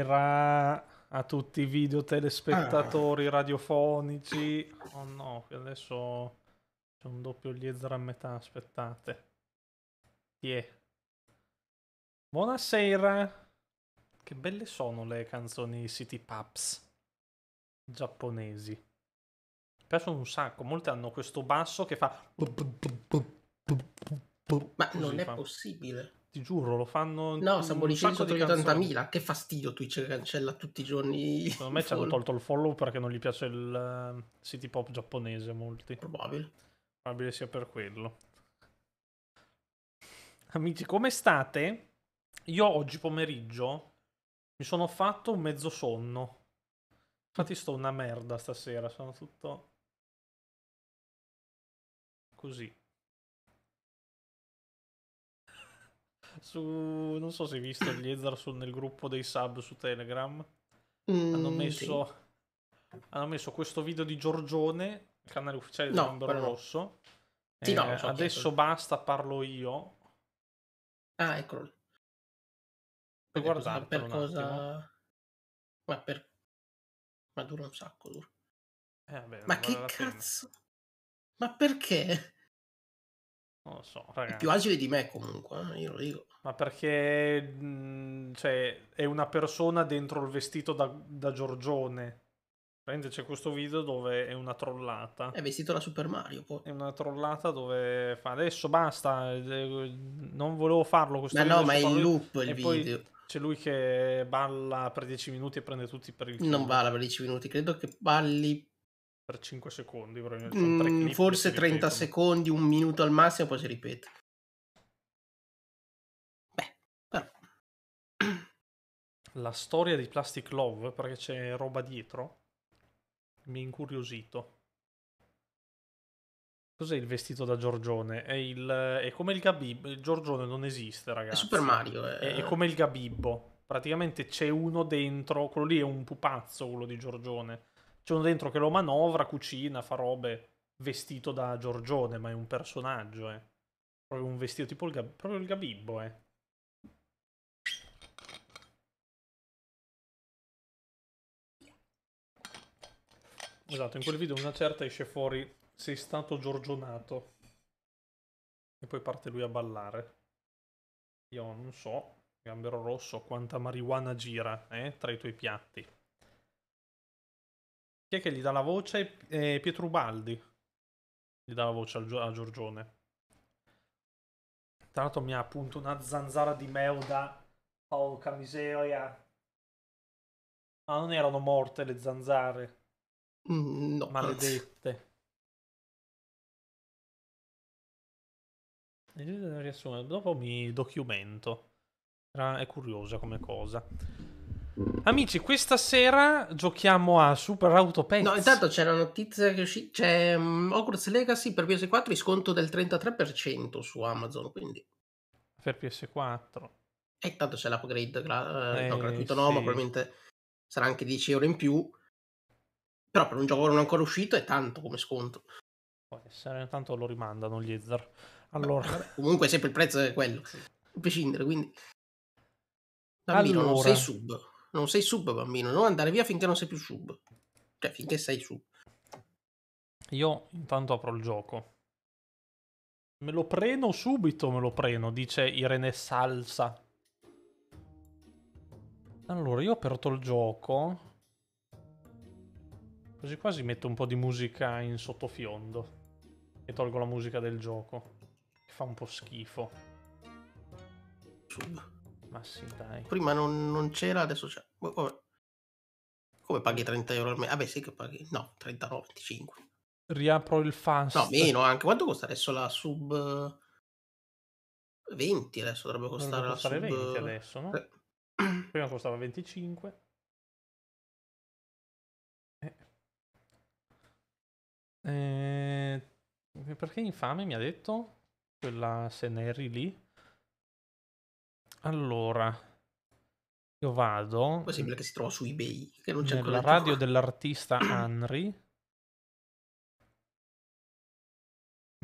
Buonasera a tutti i video telespettatori ah. radiofonici. Oh no, adesso c'è un doppio Liezer a metà, aspettate. Chi yeah. Buonasera. Che belle sono le canzoni City Pubs giapponesi. Penso un sacco, molte hanno questo basso che fa Ma non è fa. possibile. Ti giuro, lo fanno. No, siamo lì 180.000. Che fastidio Twitch cancella tutti i giorni. Secondo me ci hanno tolto il follow perché non gli piace il eh, city pop giapponese a molti. Probabile. Probabile sia per quello. Amici, come state? Io oggi pomeriggio mi sono fatto un mezzo sonno. Infatti sto una merda stasera, sono tutto così. su, non so se hai visto gli Ezra nel gruppo dei sub su Telegram. Mm, hanno, messo, sì. hanno messo questo video di Giorgione, il canale ufficiale del no, Numero Rosso. Sì, no, eh, adesso basta, parlo io. Ah, eccolo lì. Puoi guardarlo per cosa... Ma per... Ma dura un sacco, dura. Eh, vabbè, Ma che vale cazzo? Ma perché? Non lo so, raga. È più agile di me comunque, eh, io lo dico. Ma perché mh, mhmm, cioè, è una persona dentro il vestito da, da Giorgione. Prende c'è questo video dove è una trollata. È vestito da Super Mario poi. È una trollata dove fa adesso basta, eh, non volevo farlo questo ma video. No, ma è in loop il video. C'è lui che balla per 10 minuti e prende tutti per il culo. Non balla per 10 minuti, credo che balli per 5 secondi. Mm, forse 30 secondi, un minuto al massimo, poi si ripete. Beh, però. La storia di Plastic Love, perché c'è roba dietro, mi ha incuriosito. Cos'è il vestito da Giorgione? È, il, è come il Gabibbo. Giorgione non esiste, ragazzi. È Super Mario. È, è eh. come il Gabibbo. Praticamente c'è uno dentro. Quello lì è un pupazzo, quello di Giorgione c'è uno dentro che lo manovra, cucina, fa robe vestito da Giorgione, ma è un personaggio, eh. Proprio un vestito tipo il, gab- proprio il Gabibbo, eh. Esatto, in quel video una certa esce fuori sei stato giorgionato. E poi parte lui a ballare. Io non so, gambero rosso, quanta marijuana gira, eh, tra i tuoi piatti. Chi è che gli dà la voce? Eh, Pietro Ubaldi gli dà la voce a, a Giorgione. Tra l'altro mi ha appunto una zanzara di meuda. Porca miseria. Ma non erano morte le zanzare. Mm, no. Maledette. Dopo mi documento. È curiosa come cosa. Amici, questa sera giochiamo a Super Auto Pets. No, intanto c'è la notizia che uscì, c'è um, Hogwarts Legacy per PS4 in sconto del 33% su Amazon, quindi... Per PS4. E intanto c'è l'upgrade gra- eh, no, eh, gratuito, sì. no, ma probabilmente sarà anche 10 euro in più. Però per un gioco non ancora uscito è tanto come sconto. Può essere, intanto lo rimandano gli Ezzar. Allora... Beh, comunque sempre il prezzo è quello, a prescindere, quindi... Bambino, allora... non sei sub. Non sei sub, bambino. Non andare via finché non sei più sub. Cioè, finché sei sub. Io intanto apro il gioco. Me lo preno subito, me lo preno, dice Irene Salsa. Allora, io ho aperto il gioco. Così quasi metto un po' di musica in sottofondo. E tolgo la musica del gioco. Che fa un po' schifo. Sub. Ma sì, dai. Prima non, non c'era, adesso c'è. Boh, vabbè. Come paghi 30 euro al mese? Vabbè, sì che paghi. No, 39, 25. Riapro il fast. No, meno anche. Quanto costa adesso la sub 20? Adesso dovrebbe costare dovrebbe la costare sub 20 adesso, no? Eh. Prima costava 25. Eh. eh. Perché infame mi ha detto quella Seneri lì? Allora, io vado. Poi sembra che si trova su eBay, che non c'è ancora. La radio qua. dell'artista Henry.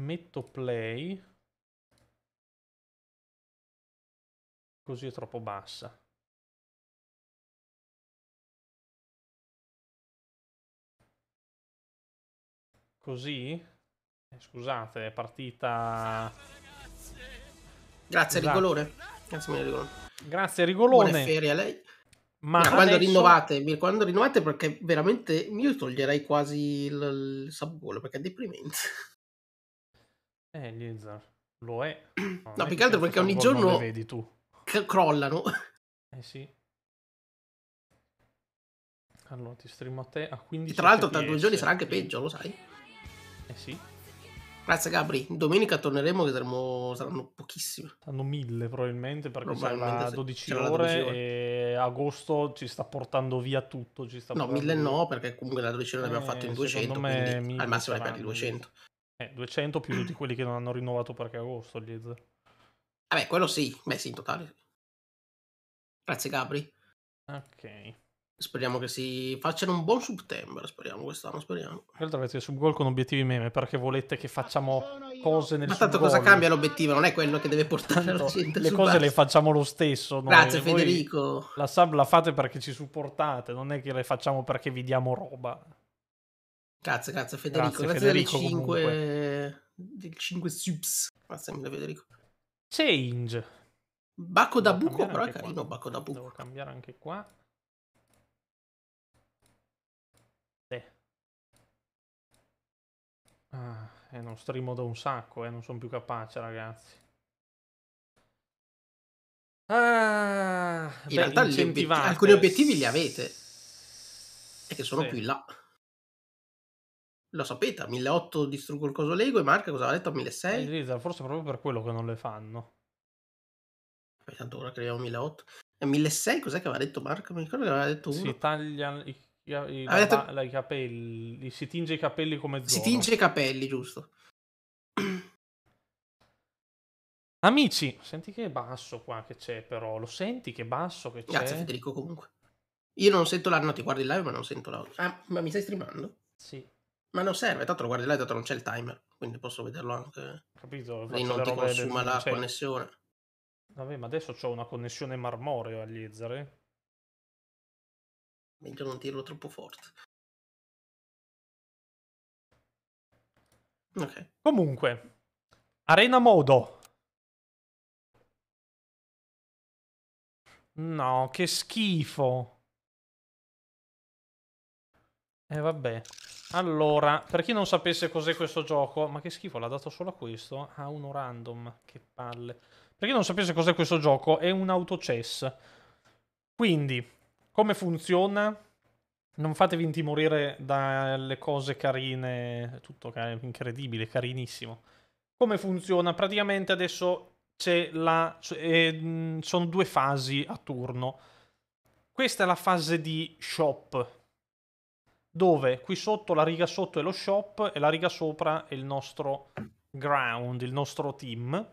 Metto play. Così è troppo bassa. Così? Eh, scusate, è partita... Grazie, esatto. Rigolore. Cazzo me ne Grazie, Rigolone. Buone ferie a lei. Ma, Ma quando, adesso... rinnovate, quando rinnovate, perché veramente io toglierei quasi il, il subgolo perché è deprimente. Eh, Lizard, lo è. No, no più che altro perché ogni giorno vedi tu. crollano. Eh sì. Allora, ti streamo a te a 15 Tra l'altro, tra due giorni sarà anche peggio, lo sai? Eh sì. Grazie Gabri, domenica torneremo che saranno pochissime. Saranno mille probabilmente perché probabilmente sarà 12 ore, 12 ore e agosto ci sta portando via tutto. Ci sta no, mille via. no perché comunque la 12 ore eh, l'abbiamo fatto in 200, me al massimo ne perdi 200. Eh, 200 più tutti quelli che non hanno rinnovato perché agosto gli Vabbè, quello sì, beh sì, in totale. Grazie Gabri. Ok. Speriamo che si facciano un buon settembre, speriamo quest'anno, speriamo. avete dovete subgol con obiettivi meme perché volete che facciamo cose nel Ma tanto cosa goal. cambia l'obiettivo? Non è quello che deve portare la gente Le cose base. le facciamo lo stesso. Noi. Grazie Voi Federico. La sub la fate perché ci supportate, non è che le facciamo perché vi diamo roba. Grazie, grazie Federico. Grazie, grazie Federico, 5... del 5 subs. Grazie mille Federico. Change. Bacco da buco, però è carino, Bacco da buco. Devo cambiare anche qua. Ah, eh, non streamo da un sacco, eh, non sono più capace, ragazzi. Ah, in beh, realtà obiettivi, alcuni obiettivi li avete, e che sono sì. più in là. Lo sapete, a 1.800 distruggo il coso Lego e Marca cosa ha detto a 1.600? Eh, forse proprio per quello che non le fanno. Beh, tanto ora creiamo 1.800. E 1.600 cos'è che aveva detto Marca? Mi ricordo che aveva detto uno. Si taglia i i, detto... la, i capelli, si tinge i capelli come Zoro. Si tinge i capelli, giusto. Amici, senti che basso qua che c'è però, lo senti che basso che c'è? Grazie Federico comunque. Io non sento la... no ti guardi il live ma non sento l'audio. Ah, ma mi stai streamando? Sì. Ma non serve, tanto lo guardi live, tanto non c'è il timer, quindi posso vederlo anche... Capito? Lì non ti consuma la cioè connessione. Vabbè, ma adesso ho una connessione marmoreo agli Ezere meglio non dirlo troppo forte. Ok. Comunque, Arena Modo. No, che schifo. E eh, vabbè. Allora, per chi non sapesse cos'è questo gioco, ma che schifo, l'ha dato solo a questo? A ah, uno random, che palle. Per chi non sapesse cos'è questo gioco, è un autocess. Quindi, come funziona? Non fatevi intimorire dalle cose carine, tutto car- incredibile, carinissimo. Come funziona? Praticamente adesso c'è la... Eh, sono due fasi a turno. Questa è la fase di shop, dove qui sotto la riga sotto è lo shop e la riga sopra è il nostro ground, il nostro team.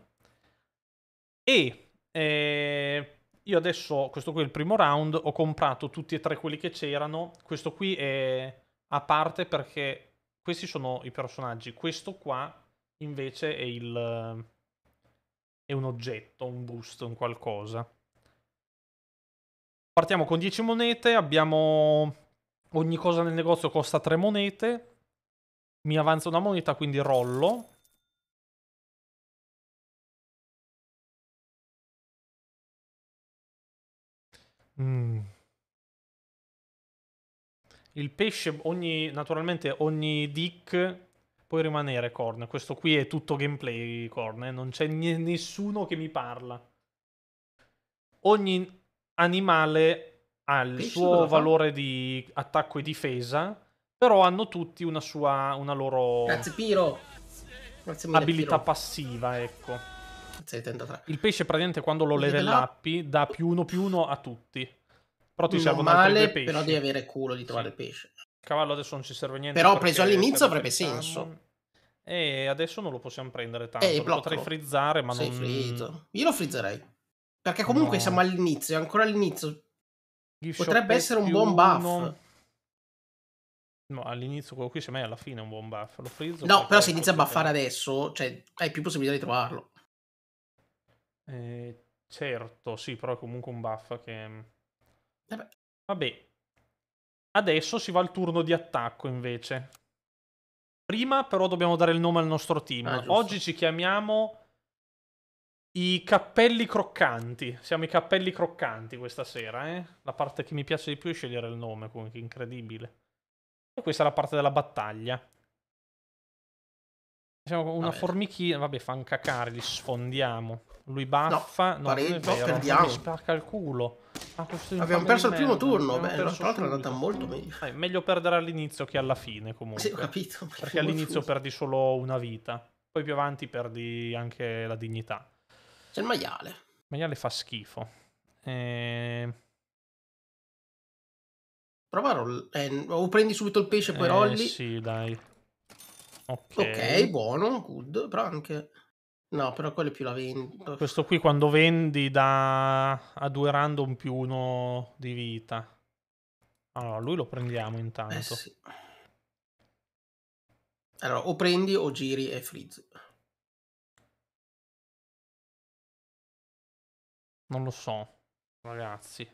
E eh, io adesso, questo qui è il primo round, ho comprato tutti e tre quelli che c'erano. Questo qui è a parte perché questi sono i personaggi. Questo qua invece è il eh, è un oggetto, un boost, un qualcosa. Partiamo con 10 monete, abbiamo ogni cosa nel negozio costa 3 monete. Mi avanza una moneta, quindi rollo Mm. Il pesce, ogni, naturalmente ogni dick può rimanere corn. Questo qui è tutto gameplay corn, eh? non c'è n- nessuno che mi parla. Ogni animale ha il pesce suo valore fa? di attacco e difesa, però hanno tutti una sua, una loro... Grazie Piro! Grazie mille, abilità Piro. passiva, ecco. 6,33. Il pesce praticamente quando lo level uppi dà più uno più uno a tutti. Però ti servono altri due pesci. Però devi avere culo di trovare sì. il pesce. Cavallo adesso non ci serve niente. Però preso all'inizio avrebbe senso. E adesso non lo possiamo prendere tanto. Eh, lo potrei frizzare, ma Sei non... Frizzo. Io lo frizzerei. Perché comunque no. siamo all'inizio, ancora all'inizio. Give Potrebbe essere un buon buff. Uno... No, all'inizio quello qui secondo me alla fine è un buon buff. Lo frizzo. No, però se inizia a buffare adesso, cioè hai più possibilità di trovarlo. Eh, certo, sì, però è comunque un buff che... Vabbè. Mm, eh vabbè. Adesso si va al turno di attacco invece. Prima però dobbiamo dare il nome al nostro team. Ah, Oggi ci chiamiamo i cappelli croccanti. Siamo i cappelli croccanti questa sera, eh? La parte che mi piace di più è scegliere il nome, comunque incredibile. E questa è la parte della battaglia. Siamo una vabbè. formichina, vabbè, fan cacare, li sfondiamo. Lui baffa. No, no pareggio, perdiamo. Mi spacca il culo. Ah, abbiamo perso il primo turno. Beh, tra l'altro è andata molto meglio. Eh, meglio perdere all'inizio che alla fine, comunque. Sì, ho capito. Perché all'inizio perdi solo una vita. Poi più avanti perdi anche la dignità. C'è il maiale. Il maiale fa schifo. E... Ehm. Prova roll... eh, o prendi subito il pesce e poi eh, rolli. Sì, dai. Ok, buono, good, però anche... No, però quello è più la vendita. Questo qui quando vendi da a due random più uno di vita. Allora, lui lo prendiamo intanto. Eh sì. Allora, o prendi o giri e freeze. Non lo so, ragazzi.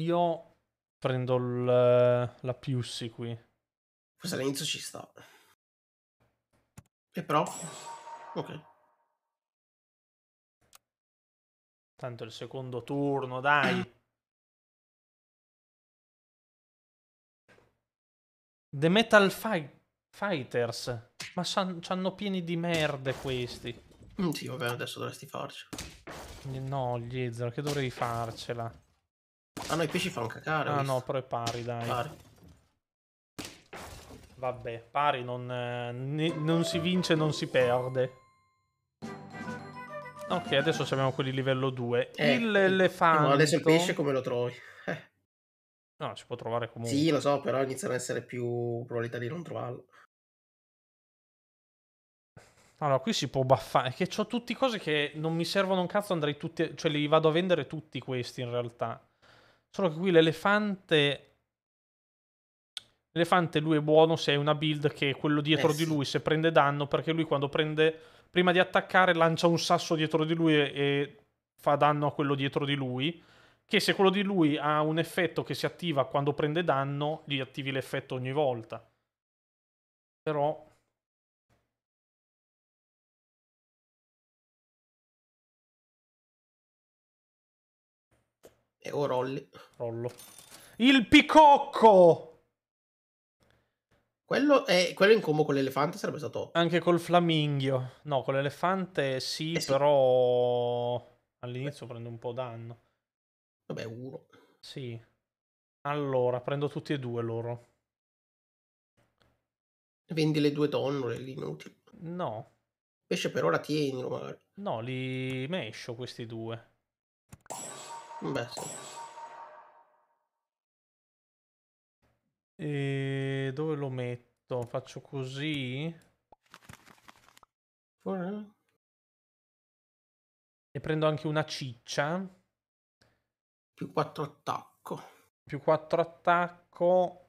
Io prendo il, la Piussi qui. Questo all'inizio ci sta. E però... Ok. Tanto il secondo turno, dai. The Metal Fight Fighters. Ma c'hanno pieni di merde questi. Mm, sì, vabbè, adesso dovresti farci. No, gli Ezra, che dovrei farcela? Ah no, i pesci fanno cacare. Ah no, però è pari, dai. Pari. Vabbè, pari non, eh, non si vince, non si perde. Ok, adesso abbiamo quelli livello 2. Eh, il eh, elefante. adesso il pesce come lo trovi? No, si può trovare comunque. Sì, lo so, però iniziano ad essere più probabilità di non trovarlo. Allora, qui si può baffare. Che ho tutti cose che non mi servono un cazzo, andrei tutti. Cioè, li vado a vendere tutti questi in realtà. Solo che qui l'elefante. L'elefante lui è buono se hai una build che quello dietro eh, di lui se prende danno, perché lui quando prende prima di attaccare lancia un sasso dietro di lui e, fa danno a quello dietro di lui che se quello di lui ha un effetto che si attiva quando prende danno, gli attivi l'effetto ogni volta. Però... E o oh, rolli. Rollo. Il picocco! Quello, è, eh, quello in combo con l'elefante sarebbe stato... Anche col flaminghio. No, con l'elefante sì, eh sì. però all'inizio Beh. prende un po' danno. Vabbè, uno. Sì. Allora, prendo tutti e due loro. Vendi le due tonnole lì, inutile. No. Pesce per ora tienilo magari. No, li mescio questi due. Beh, sì. E dove lo metto? Faccio così? E prendo anche una ciccia. Più 4 attacco. Più 4 attacco.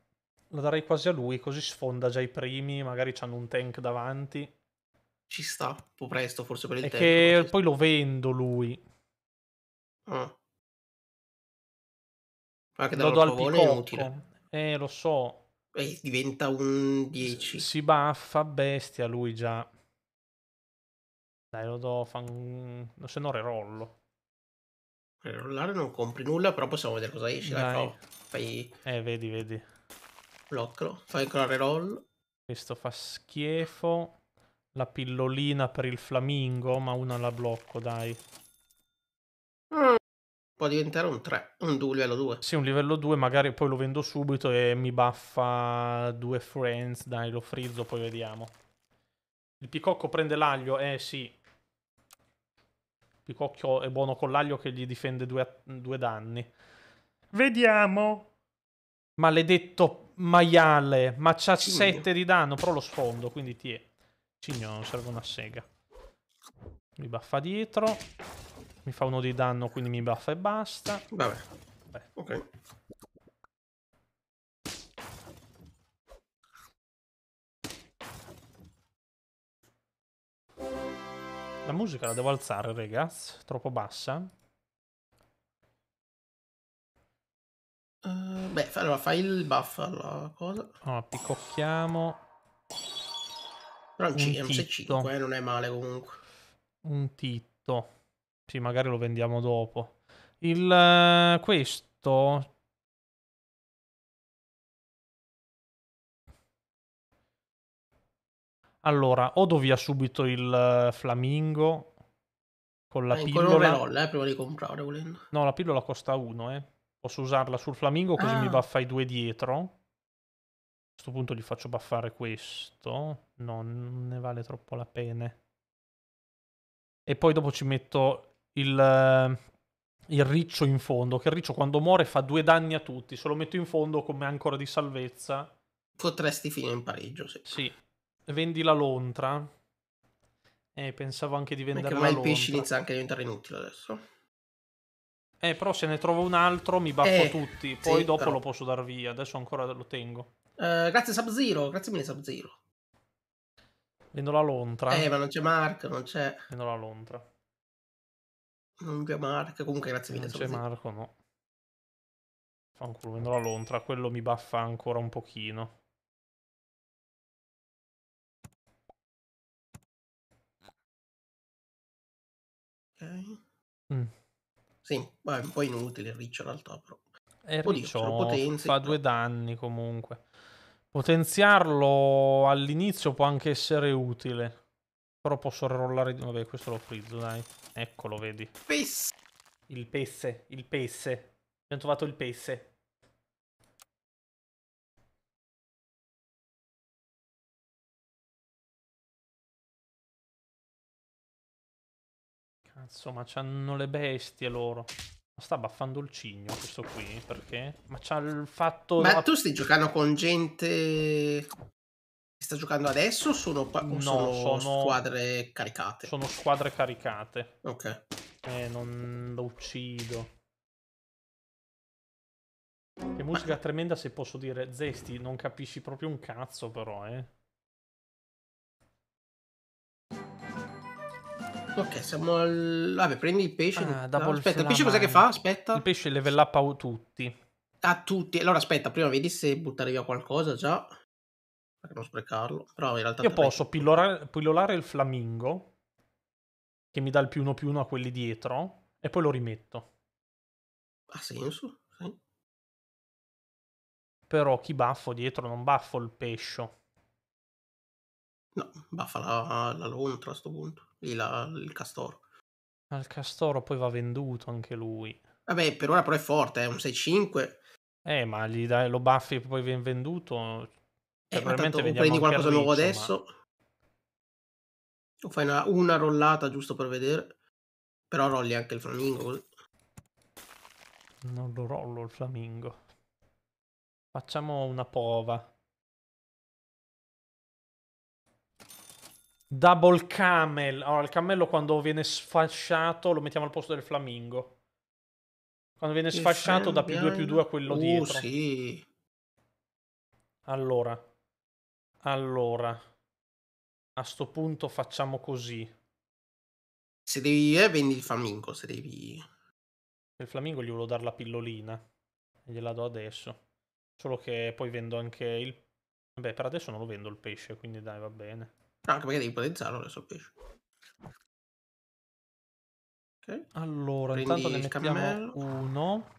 Lo darei quasi a lui, così sfonda già i primi. Magari hanno un tank davanti. Ci sta, un po' presto forse per il e tank. Che poi lo vendo lui. Ah. lo do al picocco. Eh, lo so. E diventa un 10. Si baffa bestia lui già. Dai, lo do. Fan... Se no, rerollo. Rerollare non compri nulla, però possiamo vedere cosa esce. Dai, Dai Fai... Eh, vedi, vedi. Bloccalo. Fai ancora reroll. Questo fa schifo. La pillolina per il flamingo, ma una la blocco, dai. Mm può diventare un 3, un 2, livello 2. Sì, un livello 2, magari poi lo vendo subito e mi baffa due friends, dai, lo frizzo, poi vediamo. Il picocco prende l'aglio, eh sì. Il picocchio è buono con l'aglio che gli difende due, due danni. Vediamo. Maledetto maiale, ma c'ha 7 di danno, però lo sfondo, quindi ti è. Cigno, non serve una sega. Mi baffa dietro. Mi fa uno di danno, quindi mi buffa e basta. Vabbè. Beh. Ok. La musica la devo alzare, ragazzi. Troppo bassa. Uh, beh, allora fai il buff alla cosa. Allora, picocchiamo. Però un, un C, un C5, eh, non è male comunque. Un titto. Sì, magari lo vendiamo dopo. Il, eh, questo Allora, o do via subito il eh, flamingo con la eh, pillola. Non l'ho, eh, prima di comprare volendo. No, la pillola costa uno, eh. Posso usarla sul flamingo così ah. mi baffa i due dietro. A questo punto gli faccio baffare questo. No, non ne vale troppo la pena. E poi dopo ci metto il, eh, il riccio in fondo, che il riccio quando muore fa due danni a tutti, se lo metto in fondo come ancora di salvezza. Potresti finire in pareggio, sì. Sì. Vendi la lontra. Eh, pensavo anche di vendere la lontra. Ma il pesce inizia anche a diventare inutile adesso. Eh, però se ne trovo un altro mi baffo eh, tutti, poi sì, dopo però... lo posso dar via, adesso ancora lo tengo. Uh, grazie Sub-Zero, grazie mille Sub-Zero. Vendo la lontra. Eh, ma non c'è Mark, non c'è... Vendo la lontra. Non c'è Marco, comunque grazie mille. Non c'è Marco, no. Fanculo, vendrò a Lontra, quello mi baffa ancora un pochino. Ok. Mm. Sì, è un po' inutile il riccio in realtà, però. E eh, riccio fa però. Eh. due danni comunque. Potenziarlo all'inizio può anche essere utile. Però posso rerollare... Vabbè, eh, questo lo frizzo, dai. Eccolo, vedi. Pisse! Il pesse, il pesse. Abbiamo trovato il pesse. Cazzo, ma c'hanno le bestie loro. Ma sta baffando il cigno questo qui, perché? Ma c'ha il fatto... Ma tu stai giocando con gente sta giocando adesso sono, no, sono, sono, squadre caricate? Sono squadre caricate. Ok. Eh, non lo uccido. Che musica Ma... tremenda se posso dire. Zesti, non capisci proprio un cazzo però, eh. Ok, siamo al... Vabbè, prendi il pesce. Ah, no, aspetta, il pesce cos'è che eh. fa? Aspetta. Il pesce level up a tutti. A tutti. Allora aspetta, prima vedi se buttare via qualcosa già per non sprecarlo. Però in realtà Io posso pillorare, pillolare il flamingo, che mi dà il più uno più uno a quelli dietro, e poi lo rimetto. Ha senso? Sì. Però chi baffo dietro non baffo il pescio. No, baffa la, la lontra a sto punto. Lì la, il castoro. Ma il castoro poi va venduto anche lui. Vabbè, per ora però è forte, è un 6-5. Eh, ma gli dai, lo baffi e poi viene venduto. Cioè, eh, tanto prendi qualcosa nuovo adesso. Ma... Fai una, una, rollata giusto per vedere. Però rolli anche il flamingo. Non lo rollo il flamingo. Facciamo una pova. Double camel. Allora, il cammello quando viene sfasciato lo mettiamo al posto del flamingo. Quando viene sfasciato da più 2 più 2 a quello uh, dietro. Sì. Allora, allora, a sto punto facciamo così. Se devi eh, vendi il flamingo, se devi... Il flamingo gli volevo dare la pillolina. Gliela do adesso. Solo che poi vendo anche il... Beh, per adesso non lo vendo il pesce, quindi dai, va bene. No, ah, anche perché devi ipotizzarlo adesso il pesce. Okay. Allora, Prendi intanto ne mettiamo cammello. uno.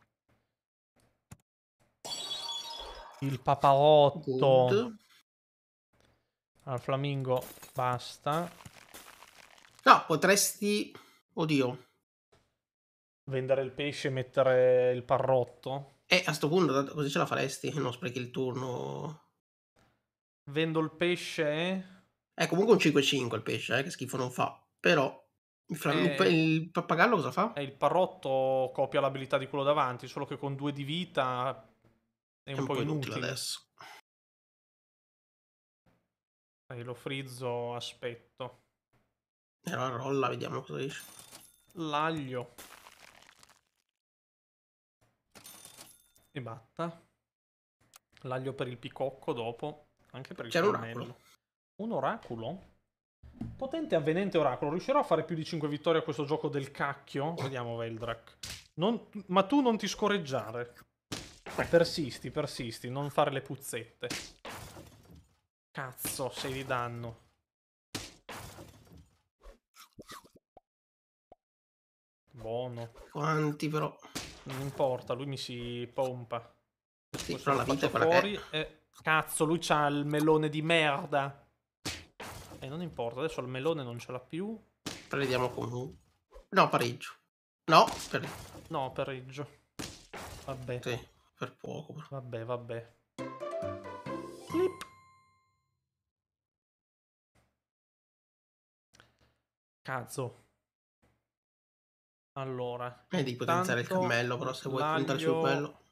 Il papaotto. Good. Al Flamingo basta. No, potresti... Oddio. Vendere il pesce e mettere il parrotto? Eh, a sto punto così ce la faresti, non sprechi il turno. Vendo il pesce? È comunque un 5-5 il pesce, eh, che schifo non fa. Però il, flamingo, eh, il pappagallo cosa fa? Eh, il parrotto copia l'abilità di quello davanti, solo che con due di vita è, è un, un po', po inutile. inutile adesso. E lo frizzo, aspetto. E eh, la rolla, vediamo cosa esce. L'aglio. E batta. L'aglio per il picocco dopo. Anche per il C'era formello. un oracolo. Potente e avvenente oracolo. Riuscirò a fare più di 5 vittorie a questo gioco del cacchio? Vediamo Veldrak. Non... Ma tu non ti scorreggiare. Persisti, persisti, non fare le puzzette. Cazzo, 6 di danno. Buono. Quanti però? Non importa, lui mi si pompa. Sì, però la vita fuori è fuori. E... Cazzo, lui c'ha il melone di merda. E eh, non importa, adesso il melone non ce l'ha più. Prevediamo con... No, pareggio. No, per... No, pareggio. Vabbè. Sì, per poco. Vabbè, vabbè. Clip. Cazzo. Allora. E di potenziare il cammello, però se vuoi puntare sul quello.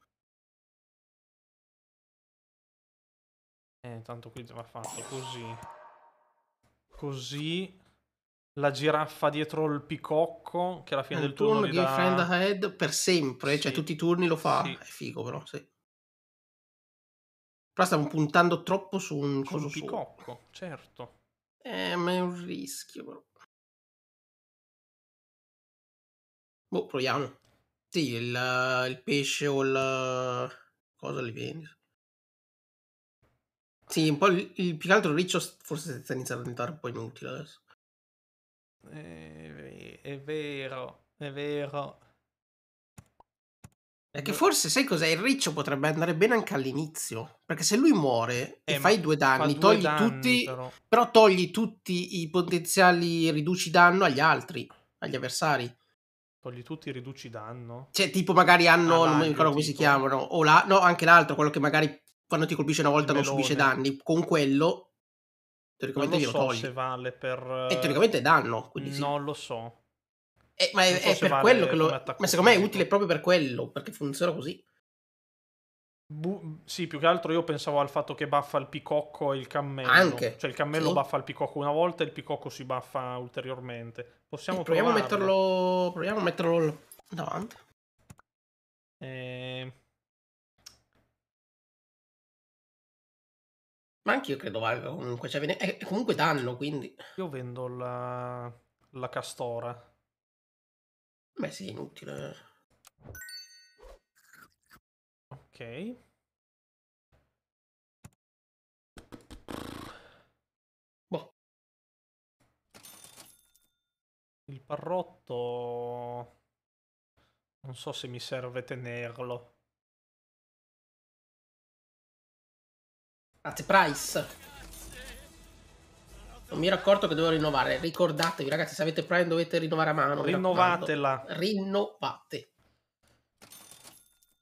Eh, tanto qui va fatto così. Così. La giraffa dietro il picocco, che alla fine del turno, turno gli dà... friend ahead per sempre, cioè sì. cioè tutti i turni lo fa. Sì. È figo però, sì. Però stiamo puntando troppo su un... Sul picocco, su. certo. Eh, ma è un rischio però. Boh, proviamo. Sì, il, il pesce o il... cosa li vendi? Sì, un po' il, il, più che altro il riccio forse sta iniziando a diventare un po' inutile adesso. Eh, è vero, è vero. Perché forse sai cos'è? Il riccio potrebbe andare bene anche all'inizio. Perché se lui muore eh, e fai due danni, due togli danni, tutti. Però. però. togli tutti i potenziali riduci danno agli altri, agli avversari. Togli tutti, riduci danno. Cioè, tipo, magari hanno. Ah, non mi ricordo come si chiamano. O la, no, anche l'altro, quello che magari quando ti colpisce una volta non subisce danni. Con quello. Teoricamente glielo so togli. se vale per. E teoricamente è danno. Quindi Non lo so. Eh, ma è, so è per vale quello che lo. Ma secondo me è utile proprio per quello. Perché funziona così. Bu- sì, più che altro io pensavo al fatto che baffa il picocco e il cammello. Anche. Cioè il cammello sì. baffa il picocco una volta e il picocco si baffa ulteriormente. Possiamo proviamo a metterlo. Proviamo a metterlo davanti. Eh... Ma anche io credo valga comunque. Cioè, è comunque danno, quindi. Io vendo la, la castora. Beh, sì, inutile. Ok. Boh. Il parrotto... Non so se mi serve tenerlo. Grazie Price. Non mi ero accorto che dovevo rinnovare. Ricordatevi ragazzi, se avete Prime dovete rinnovare a mano. Rinnovatela. Rinnovate.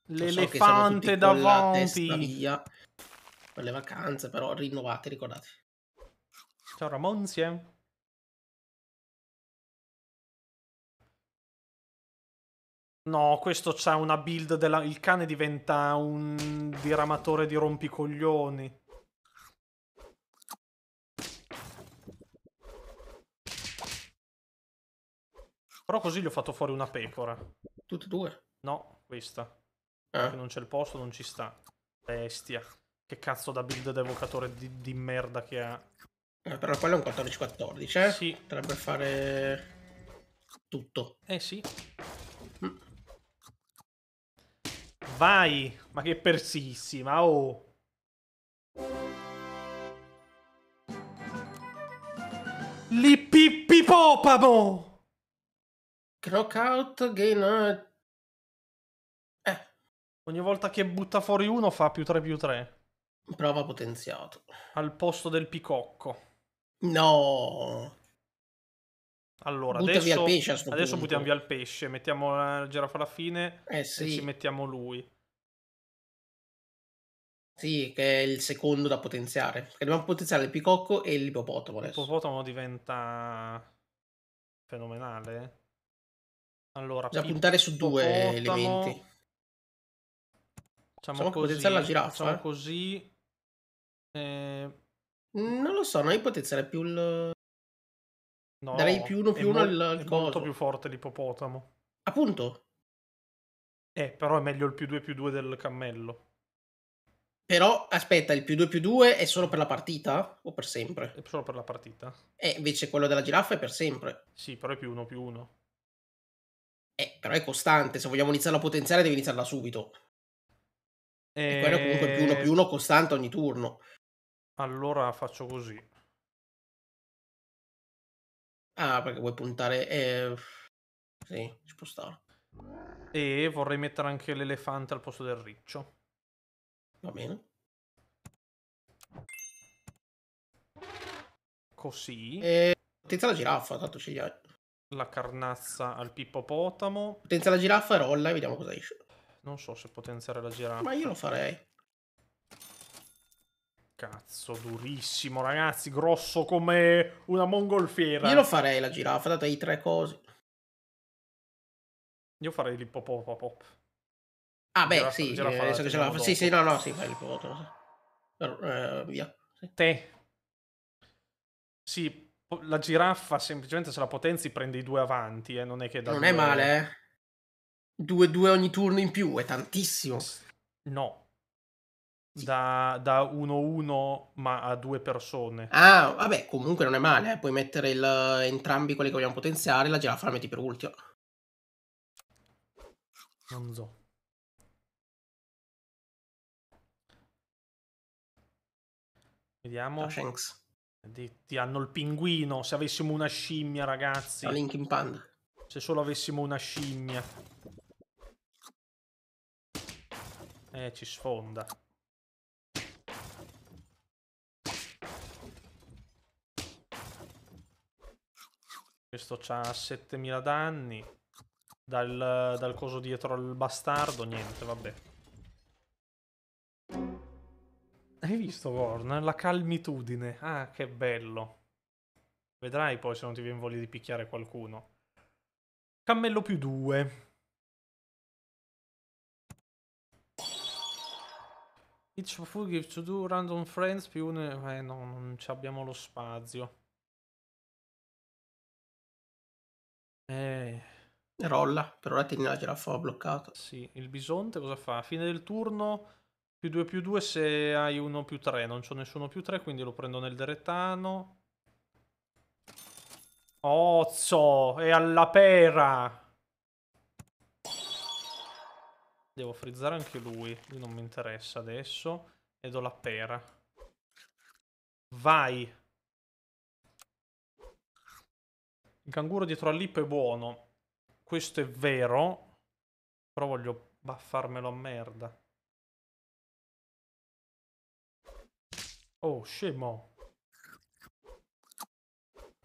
L'elefante so davanti. Per le vacanze, però rinnovate, ricordate. Ciao Ramonzie. No, questo c'ha una build della... Il cane diventa un diramatore di rompicoglioni. Però così gli ho fatto fuori una pecora. Tutte e due? No, questa. Eh? non c'è il posto, non ci sta. Bestia. Che cazzo da build d'evocatore di, di merda che ha. Eh, però quello è un 14-14, eh? Sì. Potrebbe fare tutto. Eh sì. Mm. Vai! Ma che persissima, oh! Li popamo! Crockout, gain Ogni volta che butta fuori uno fa più 3 più 3. Prova potenziato. Al posto del picocco. No. Allora, Butta adesso, via pesce adesso buttiamo via il pesce, mettiamo la eh, giraffa alla fine eh sì. e ci mettiamo lui. Sì, che è il secondo da potenziare. Perché dobbiamo potenziare il picocco e l'ippopotamo adesso. L'ippopotamo diventa fenomenale. Eh. Allora, bisogna puntare su due elementi. Facciamo così, ipotizzare la giraffa. Facciamo eh. così. Eh... Non lo so, non ipotizzare più il. No, Darei più uno più uno al mo- coso. molto più forte l'ippopotamo. Appunto. Eh, però è meglio il più 2 più 2 del cammello. Però aspetta, il più 2 più 2 è solo per la partita o per sempre? È solo per la partita. Eh, invece quello della giraffa è per sempre. Sì, però è più 1 più 1. Eh, però è costante, se vogliamo iniziare a potenziare devi iniziarla subito. E, e quello comunque più uno più uno costante ogni turno. Allora faccio così. Ah, perché vuoi puntare... Eh... Sì, spostare. E vorrei mettere anche l'elefante al posto del riccio. Va bene. Così. E... Potenza la giraffa, tanto ce li hai. La carnazza al pippopotamo. Potenza la giraffa e rolla e vediamo cosa esce. Non so se potenziare la giraffa. Ma io lo farei. Cazzo, durissimo, ragazzi. Grosso come una mongolfiera. Io lo farei la giraffa, date i tre cose. Io farei l'ippopopopop. Ah, beh, giraffa, sì. Giraffa, eh, che ce la... fa. Sì, sì, no, no, sì, fai l'ippopopopop. Eh, via. Sì. Te. Sì, la giraffa semplicemente se la potenzi prende i due avanti, eh, non è che da Non due... è male, eh. 2-2 ogni turno in più, è tantissimo. No. Sì. Da, da 1-1 ma a due persone. Ah, vabbè, comunque non è male. Eh. Puoi mettere il, entrambi quelli che vogliamo potenziare, la giraffa la metti per ultimo. Non so. Vediamo. Oh, thanks. Ti hanno il pinguino. Se avessimo una scimmia, ragazzi. Linkin Panda. Se solo avessimo una scimmia. Eh, ci sfonda. Questo c'ha 7000 danni. Dal, dal coso dietro al bastardo, niente, vabbè. Hai visto, Gorn? La calmitudine. Ah, che bello. Vedrai poi se non ti viene voglia di picchiare qualcuno. Cammello più 2. Each for give to do random friends più uno... Eh no, non abbiamo lo spazio. Eh... Rolla, per ora tieni la giraffa bloccata. Sì, il bisonte cosa fa? A fine del turno più 2 più 2 se hai uno più 3. Non c'ho nessuno più 3, quindi lo prendo nel deretano. Ozzo, è alla pera! Devo frizzare anche lui. Lui non mi interessa adesso. E do la pera. Vai! Il canguro dietro all'ip è buono. Questo è vero. Però voglio baffarmelo a merda. Oh, scemo.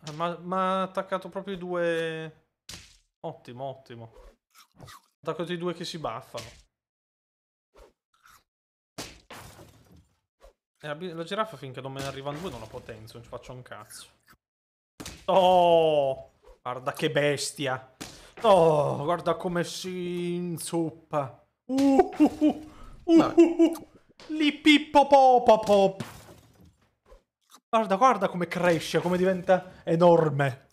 Eh, ma ha attaccato proprio i due... Ottimo, ottimo. Da questi due che si baffano. E la giraffa finché non me ne arrivano due non la potenza, non ci faccio un cazzo. Oh! Guarda che bestia! Oh, guarda come si inzuppa! Uh, uh, uh, uh, Guarda, guarda come cresce, come diventa enorme!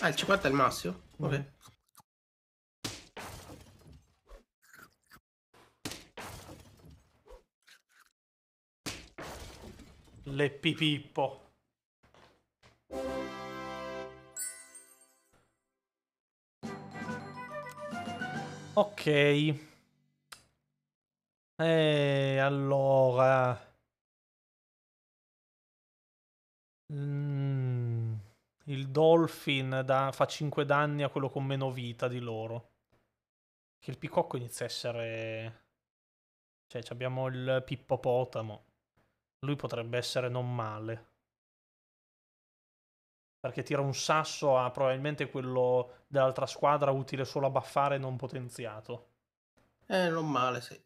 Ah, il 50 è il massimo? Ok. Mm. Leppi Pippo. Ok. E eh, allora... Mm il Dolphin da, fa 5 danni a quello con meno vita di loro. Che il picocco inizia a essere... Cioè, abbiamo il pippopotamo. Lui potrebbe essere non male. Perché tira un sasso a probabilmente quello dell'altra squadra utile solo a baffare non potenziato. Eh, non male, sì.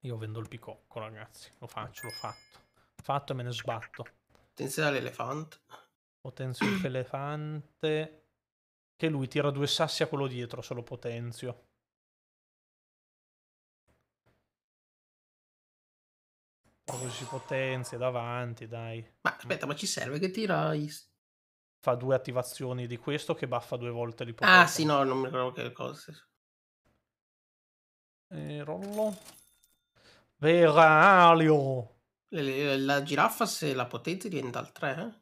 Io vendo il picocco, ragazzi. Lo faccio, l'ho fatto. Fatto e me ne sbatto. Attenzione all'elefante. Potenzio elefante. Che lui tira due sassi a quello dietro, solo potenzio. Così si potenzia davanti, dai. Ma aspetta, ma ci serve che tira i... Fa due attivazioni di questo che baffa due volte di potenza. Ah, sì, no, non mi ricordo che cosa. E eh, rollo. Veralio. Le- eh, La giraffa se la potenzi diventa al 3, eh?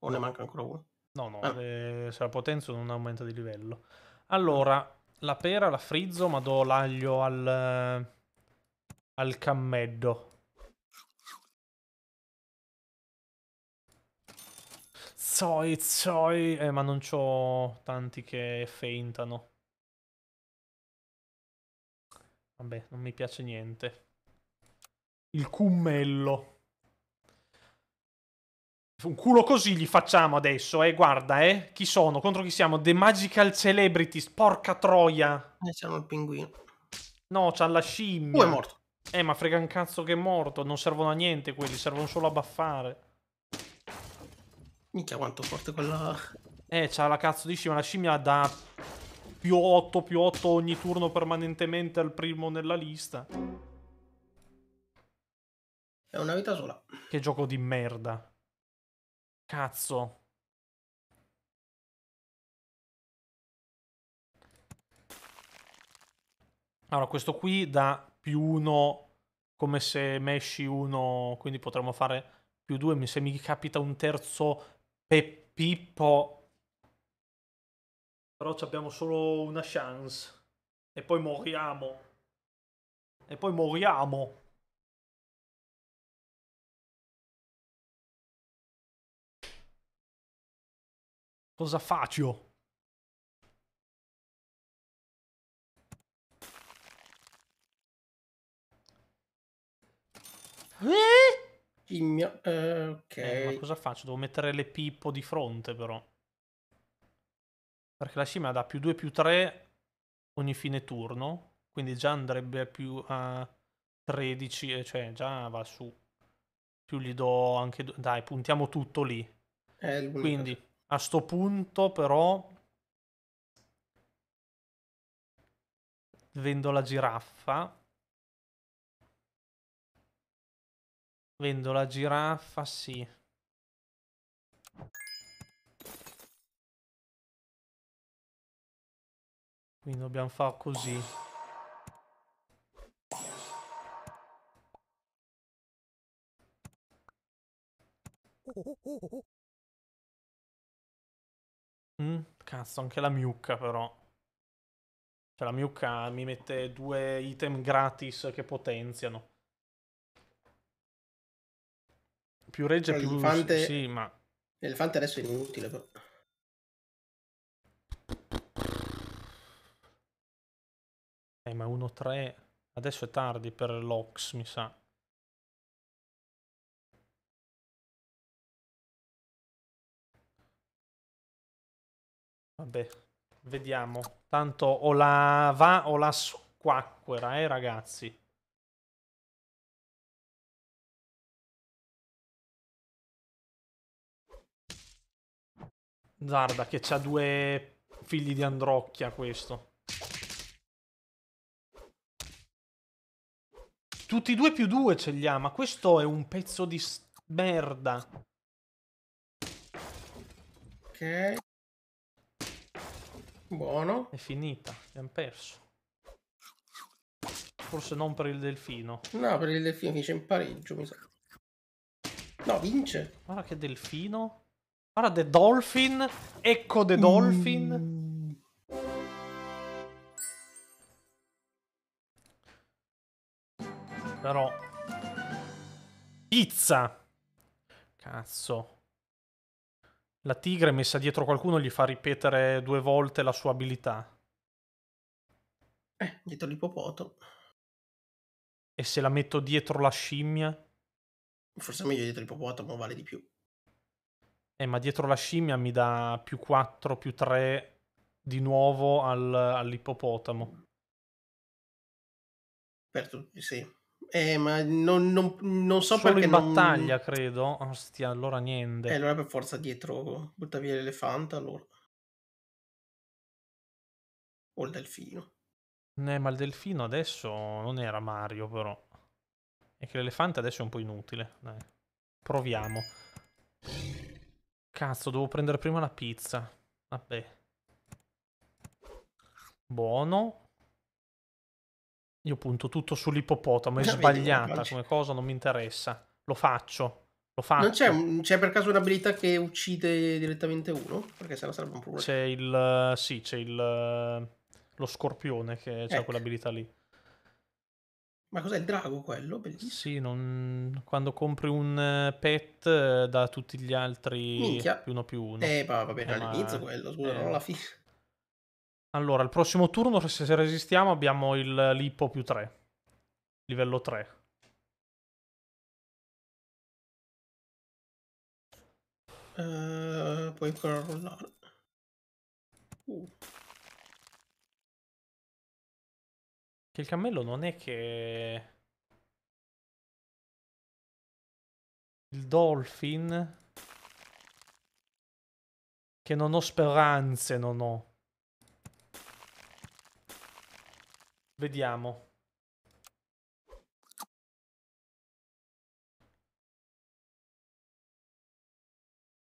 O ne manca ancora uno? No, no, Ah. le- se la potenza non aumenta di livello. Ah. Allora, la pera la frizzo, ma do l'aglio al, al cammello. Zoi, zoi. Eh, ma non c'ho tanti che feintano. Vabbè, non mi piace niente il cummello. Un culo così gli facciamo adesso, eh, guarda, eh. Chi sono? Contro chi siamo? The Magical Celebrities, porca troia. Eh, c'hanno il pinguino. No, c'ha la scimmia. Oh, è morto. Eh, ma frega un cazzo che è morto. Non servono a niente quelli, servono solo a baffare. Minchia, quanto forte quella... Eh, c'ha la cazzo di scimmia. La scimmia da più 8, più 8 ogni turno permanentemente al primo nella lista. È una vita sola. Che gioco di merda. Cazzo. Allora, questo qui dà più uno come se mesci uno, quindi potremmo fare più due. Se mi capita un terzo Peppippo. Però abbiamo solo una chance. E poi moriamo. E poi moriamo. Cosa faccio? Eh? Il mio... Eh, ok. Eh, ma cosa faccio? Devo mettere le pippo di fronte però. Perché la scimmia dà più 2 più 3 ogni fine turno. Quindi già andrebbe più a 13, eh, cioè già va su. Più gli do anche... Dai, puntiamo tutto lì. Eh, quindi... A sto punto però vendo la giraffa. Vendo la giraffa, sì. Quindi dobbiamo fare così. Mm, cazzo, anche la miucca però. Cioè la miucca mi mette due item gratis che potenziano. Più regge cioè, più... L'elefante... Sì, ma... L'elefante adesso è inutile però. Eh, ma 1-3... Adesso è tardi per l'Ox, mi sa. Vabbè, vediamo. Tanto o la va o la squacquera, eh ragazzi. Zarda che c'ha due figli di Androcchia questo. Tutti e due più due ce li ha, ma questo è un pezzo di merda. Ok. Buono. È finita, abbiamo perso. Forse non per il delfino. No, per il delfino finisce in pareggio, mi sa. No, vince. Guarda che delfino. Guarda The Dolphin. Ecco The Dolphin. Mm. Però... Pizza! Cazzo la tigre messa dietro qualcuno gli fa ripetere due volte la sua abilità. Eh, dietro l'ipopoto. E se la metto dietro la scimmia? Forse meglio dietro l'ippopotamo vale di più. Eh, ma dietro la scimmia mi dà più 4, più 3 di nuovo al, all'ippopotamo. Per tutti, sì. Eh, ma non, non, non so Solo perché. in non... battaglia, credo. Ostia, allora niente. Eh, allora per forza dietro butta via l'elefante allora. O il delfino. Eh, ma il delfino adesso non era Mario, però. E che l'elefante adesso è un po' inutile. Dai. Proviamo. Cazzo, devo prendere prima la pizza. Vabbè. Buono. Io punto tutto sull'ippopotamo, è Già sbagliata come cosa, non mi interessa. Lo faccio. Lo faccio. Non c'è, c'è per caso un'abilità che uccide direttamente uno? Perché se no sarebbe un problema. C'è il... sì, c'è il... lo scorpione che ecco. ha quell'abilità lì. Ma cos'è il drago quello? Bellissimo. Sì, non... quando compri un eh, pet eh, da tutti gli altri Minchia. più uno più uno. Eh, ma va bene, eh, all'inizio ma... quello, scusa, eh. non alla fine. Allora, il prossimo turno, se resistiamo, abbiamo il Lippo più 3. Livello 3. Uh, eh, puoi ancora rollare. Uh. Che il cammello non è che... Il dolphin... Che non ho speranze, non ho. Vediamo.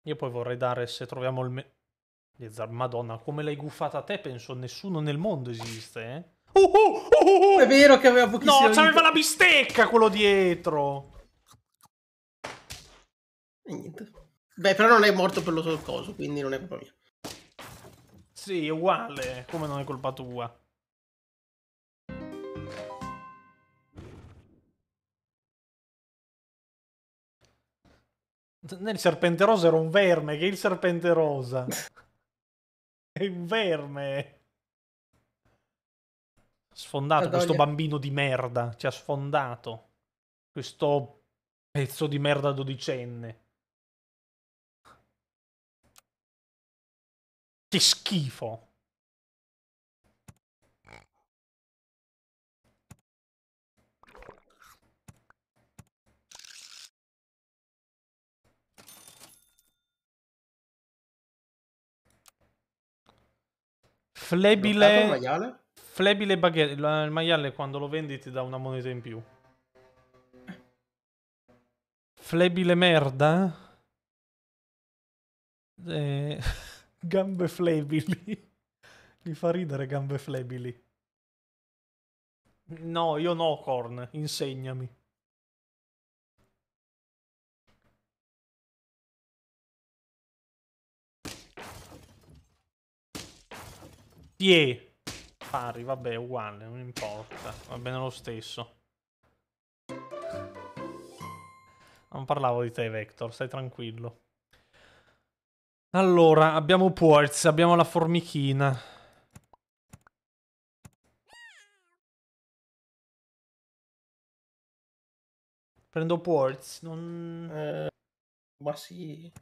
Io poi vorrei dare se troviamo il... Me- Madonna, come l'hai guffata a te, penso nessuno nel mondo esiste, eh? Uh, uh, uh, È vero che aveva pochissimo... No, c'aveva la bistecca quello dietro! E niente. Beh, però non è morto per lo solo coso, quindi non è colpa mia. Sì, uguale, come non è colpa tua. Nel serpente rosa era un verme, che è il serpente rosa. è un verme. Sfondato Madonna. questo bambino di merda, ci ha sfondato. Questo pezzo di merda dodicenne. Che schifo. Flebile... Il maiale? Flebile baguette. Il maiale quando lo vendi ti dà una moneta in più. Flebile merda? Eh, gambe flebili. Mi fa ridere gambe flebili. No, io no, Korn. Insegnami. Pie. Pari, vabbè, uguale, non importa. Va bene lo stesso. Non parlavo di te, Vector, stai tranquillo. Allora, abbiamo Puerz, abbiamo la formichina. Prendo Puerz, non... Eh, ma sì...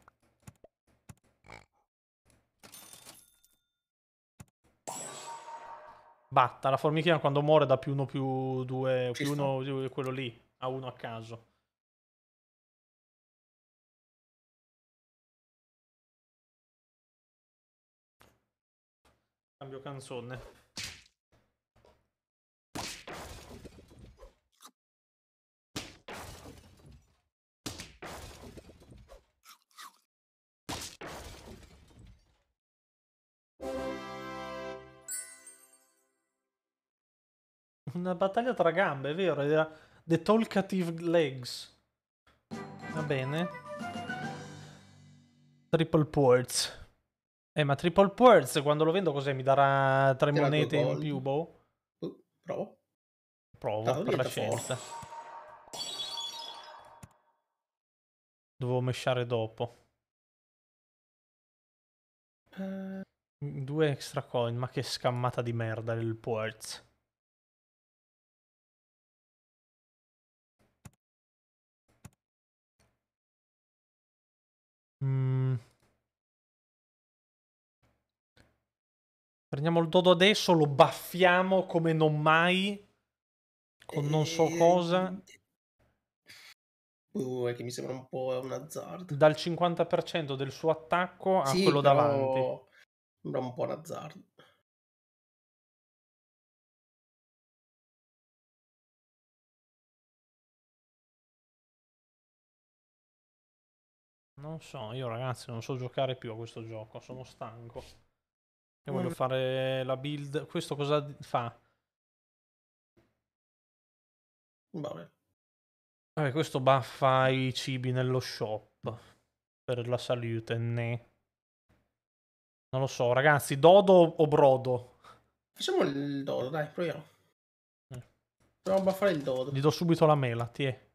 batta. La formichina quando muore da più 1 più 2, più 1 quello lì, a 1 a caso. Cambio canzone. you una battaglia tra gambe, è vero, era The Talkative Legs. Va bene. Triple Ports. Eh, ma Triple Ports quando lo vendo cos'è? Mi darà tre Te monete in più, boh? boh? provo. Provo, per la scienza. Dovevo mesciare dopo. Eh. Due extra coin, ma che scammata di merda il Ports. Mm. Prendiamo il dodo adesso, lo baffiamo come non mai, con non so ehm, cosa. Uh, che mi sembra un po' un azzardo. Dal 50% del suo attacco a sì, quello davanti. Sembra un po' un azzardo. Non so, io ragazzi non so giocare più a questo gioco, sono stanco. Io voglio fare la build. Questo cosa fa? Vabbè. Vabbè, questo baffa i cibi nello shop per la salute, ne. Non lo so, ragazzi, dodo o brodo? Facciamo il dodo, dai, proviamo. Eh. Proviamo a fare il dodo. Gli do subito la mela, ti è.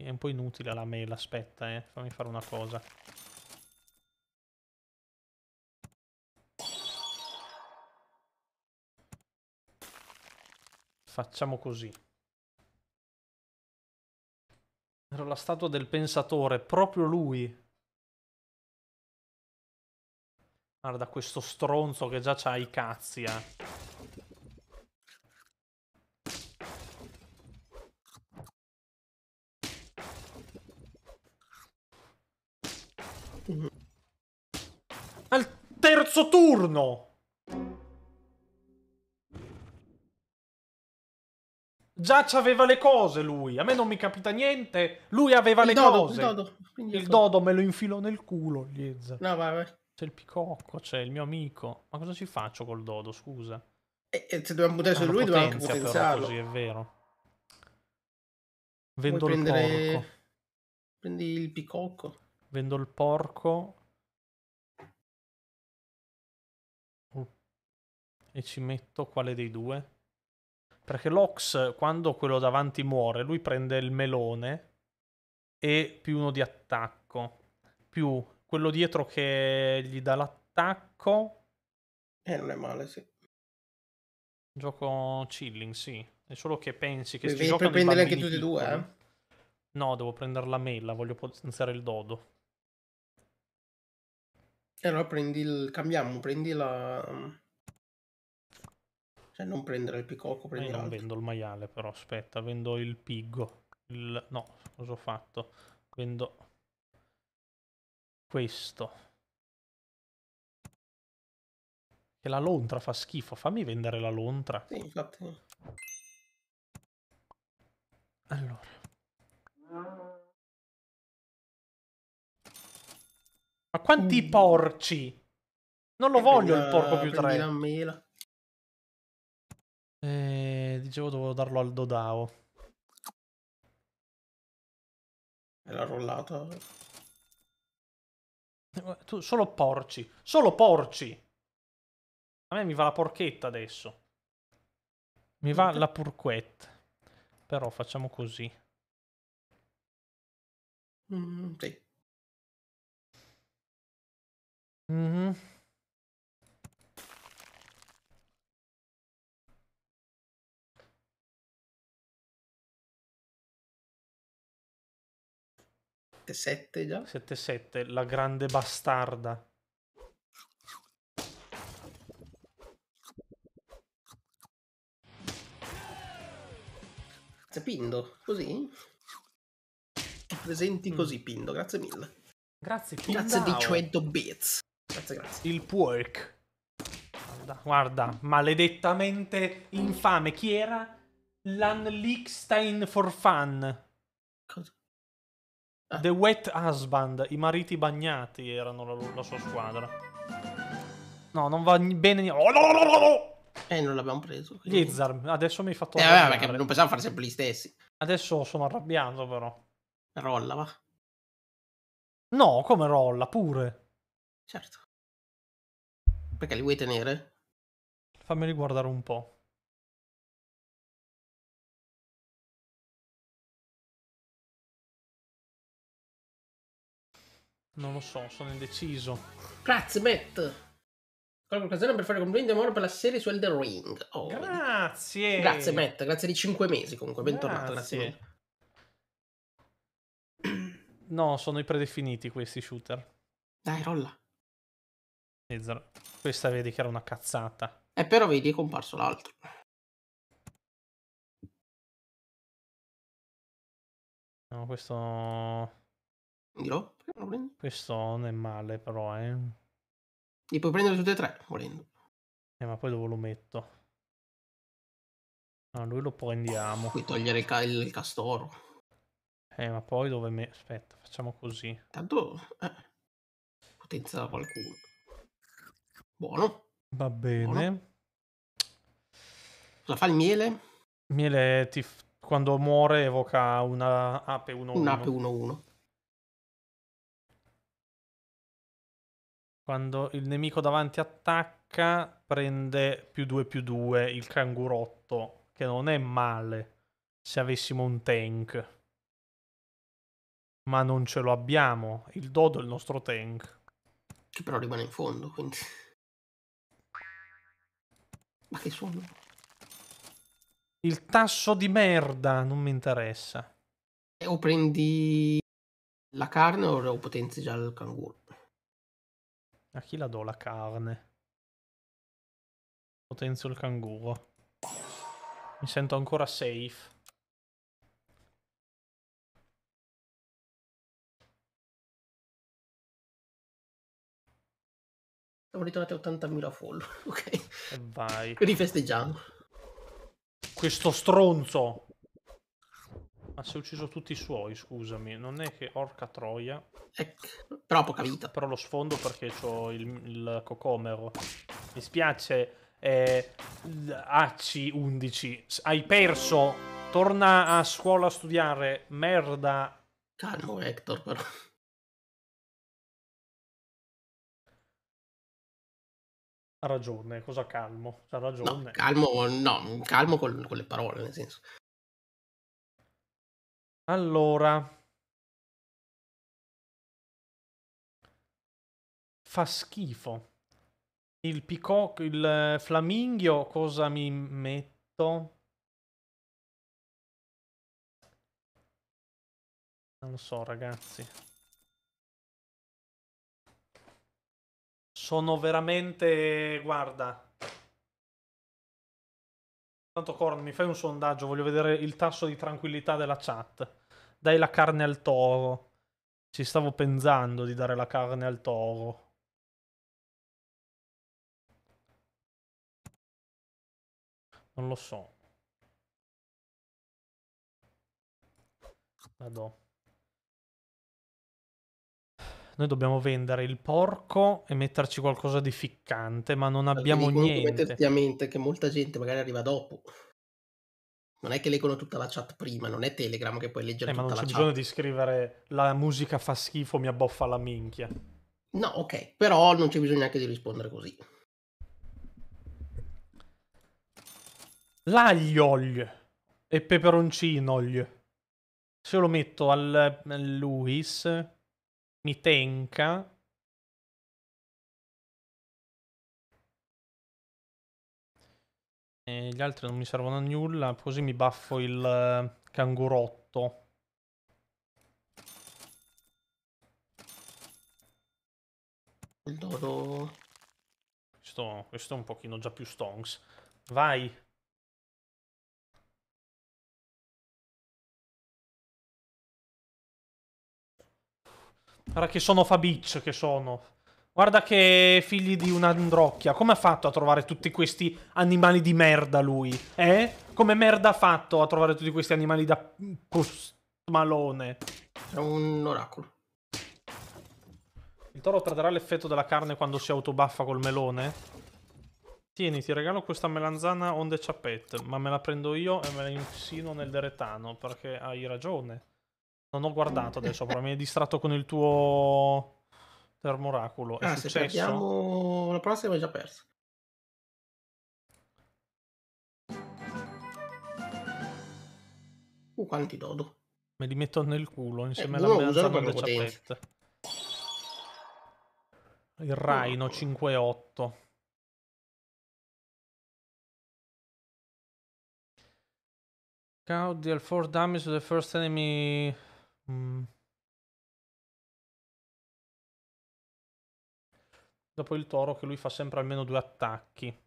È un po' inutile la mail, aspetta, eh. Fammi fare una cosa. Facciamo così. Era la statua del pensatore, proprio lui. Guarda questo stronzo che già c'ha i cazzi, eh. Al terzo turno! Già c'aveva le cose lui, a me non mi capita niente, lui aveva il le dodo, cose. Il dodo. il dodo. me lo infilò nel culo, Liez. No, vai, vai. C'è il picocco, c'è il mio amico. Ma cosa ci faccio col dodo, scusa? E, eh, e eh, se dobbiamo buttare su eh, lui dobbiamo anche potenziarlo. Però, così, è vero. Vendo Vuoi il prendere... Porco. Prendi il picocco. Vendo il porco. Uh. E ci metto quale dei due? Perché l'Ox, quando quello davanti muore, lui prende il melone e più uno di attacco. Più quello dietro che gli dà l'attacco. Eh, non è male, sì. Gioco chilling, sì. È solo che pensi che si giocano i bambini anche tutti e due, eh? No, devo prendere la mela, voglio potenziare il dodo. E allora prendi il... cambiamo, prendi la... Cioè non prendere il picocco, prendi Io eh, non vendo il maiale però, aspetta, vendo il piggo. Il... No, cosa ho fatto? Vendo questo. Che la lontra fa schifo, fammi vendere la lontra. Sì, infatti. Allora. Ma quanti mm. porci? Non lo e voglio prendila, il porco più tre. A mela. Eh, dicevo dovevo darlo al Dodao. E l'ha rollata. Tu, solo porci. Solo porci. A me mi va la porchetta adesso. Mi va la purquette. Però facciamo così. Mm, sì. Mm-hmm. Sette già? 7-7, la grande bastarda. Grazie Pindo, così? Ti presenti mm. così Pindo, grazie mille. Grazie Pindo. Grazie di 100 bits. Grazie, grazie. Il puerk. Guarda, guarda, maledettamente infame. Chi era? L'Anlickstein for fun. Cosa? Ah. The Wet Husband, i mariti bagnati erano la, la sua squadra. No, non va bene niente. Oh, no, no, no, no! Eh, non l'abbiamo preso. Quindi... adesso mi hai fatto... Eh, vabbè, perché non pensavo fare sempre gli stessi. Adesso sono arrabbiato, però. Rolla, va. No, come rolla, pure. Certo. Perché li vuoi tenere? Fammi guardare un po'. Non lo so, sono indeciso. Grazie, Matt. Colgo l'occasione per fare complimenti a Moro per la serie su Elder Ring. Oh, grazie. Grazie, Matt. Grazie di 5 mesi comunque. Bentornato, grazie. grazie no, sono i predefiniti questi shooter. Dai, rolla. Questa vedi che era una cazzata. E eh, però vedi è comparso l'altro. No, questo... No, questo non è male però, eh. Li puoi prendere tutti e tre, volendo. Eh, ma poi dove lo metto? No, lui lo prendiamo. Puoi togliere il, ca il castoro. Eh, ma poi dove me... Aspetta, facciamo così. Tanto... Eh, potenza qualcuno. Buono. Va bene. Buono. Cosa fa il miele? Miele ti, quando muore evoca una ape 1-1. Un ape 1-1. Quando il nemico davanti attacca prende più 2 più 2 il cangurotto, che non è male se avessimo un tank. Ma non ce lo abbiamo. Il dodo è il nostro tank. Che però rimane in fondo, quindi... Ma che suono? Il tasso di merda non mi interessa. o prendi la carne o potenzi già il canguro. A chi la do la carne? Potenzio il canguro. Mi sento ancora safe. siamo ritornati a 80.000 follower, ok? vai. Quindi festeggiamo. Questo stronzo! Ma si è ucciso tutti i suoi, scusami. Non è che orca troia. Ecco, però poca vita. Però lo sfondo perché ho il, il cocomero. Mi spiace, eh, AC11. Hai perso! Torna a scuola a studiare, merda! Calmo Hector, però. Ha ragione, cosa calmo? Ha ragione. No, calmo, no, calmo con, con le parole, nel senso. Allora, fa schifo. Il picocco, il eh, flaminghio, cosa mi metto? Non lo so, ragazzi. Sono veramente... guarda. Tanto Corn, mi fai un sondaggio, voglio vedere il tasso di tranquillità della chat. Dai la carne al toro. Ci stavo pensando di dare la carne al toro. Non lo so. Vado noi dobbiamo vendere il porco e metterci qualcosa di ficcante, ma non Perché abbiamo niente. Non metterti a mente che molta gente magari arriva dopo. Non è che leggono tutta la chat prima, non è Telegram che puoi leggere eh, tutta la chat. Ma non c'è bisogno di scrivere la musica fa schifo, mi abboffa la minchia. No, ok, però non c'è bisogno neanche di rispondere così. L'aglio e peperoncino. Se lo metto al Luis, mi tenka. E gli altri non mi servono a nulla, così mi baffo il eh, cangurotto. Allora... Questo, questo è un pochino già più stonks. Vai! Guarda che sono Fabic che sono. Guarda che figli di un'androcchia. Come ha fatto a trovare tutti questi animali di merda lui? Eh? Come merda ha fatto a trovare tutti questi animali da malone? È un oracolo. Il toro traderà l'effetto della carne quando si autobaffa col melone? Tieni, ti regalo questa melanzana onde ciappette, ma me la prendo io e me la insino nel deretano, perché hai ragione. Non ho guardato adesso, però mi hai distratto con il tuo termoraculo. È ah, successo? se perdiamo la prossima è già persa. Uh, quanti dodo. Me li metto nel culo eh, insieme eh, alla melanzana delle ciappette. Il Rhino 5-8. Count deal 4 damage to the first enemy Mm. Dopo il toro che lui fa sempre almeno due attacchi.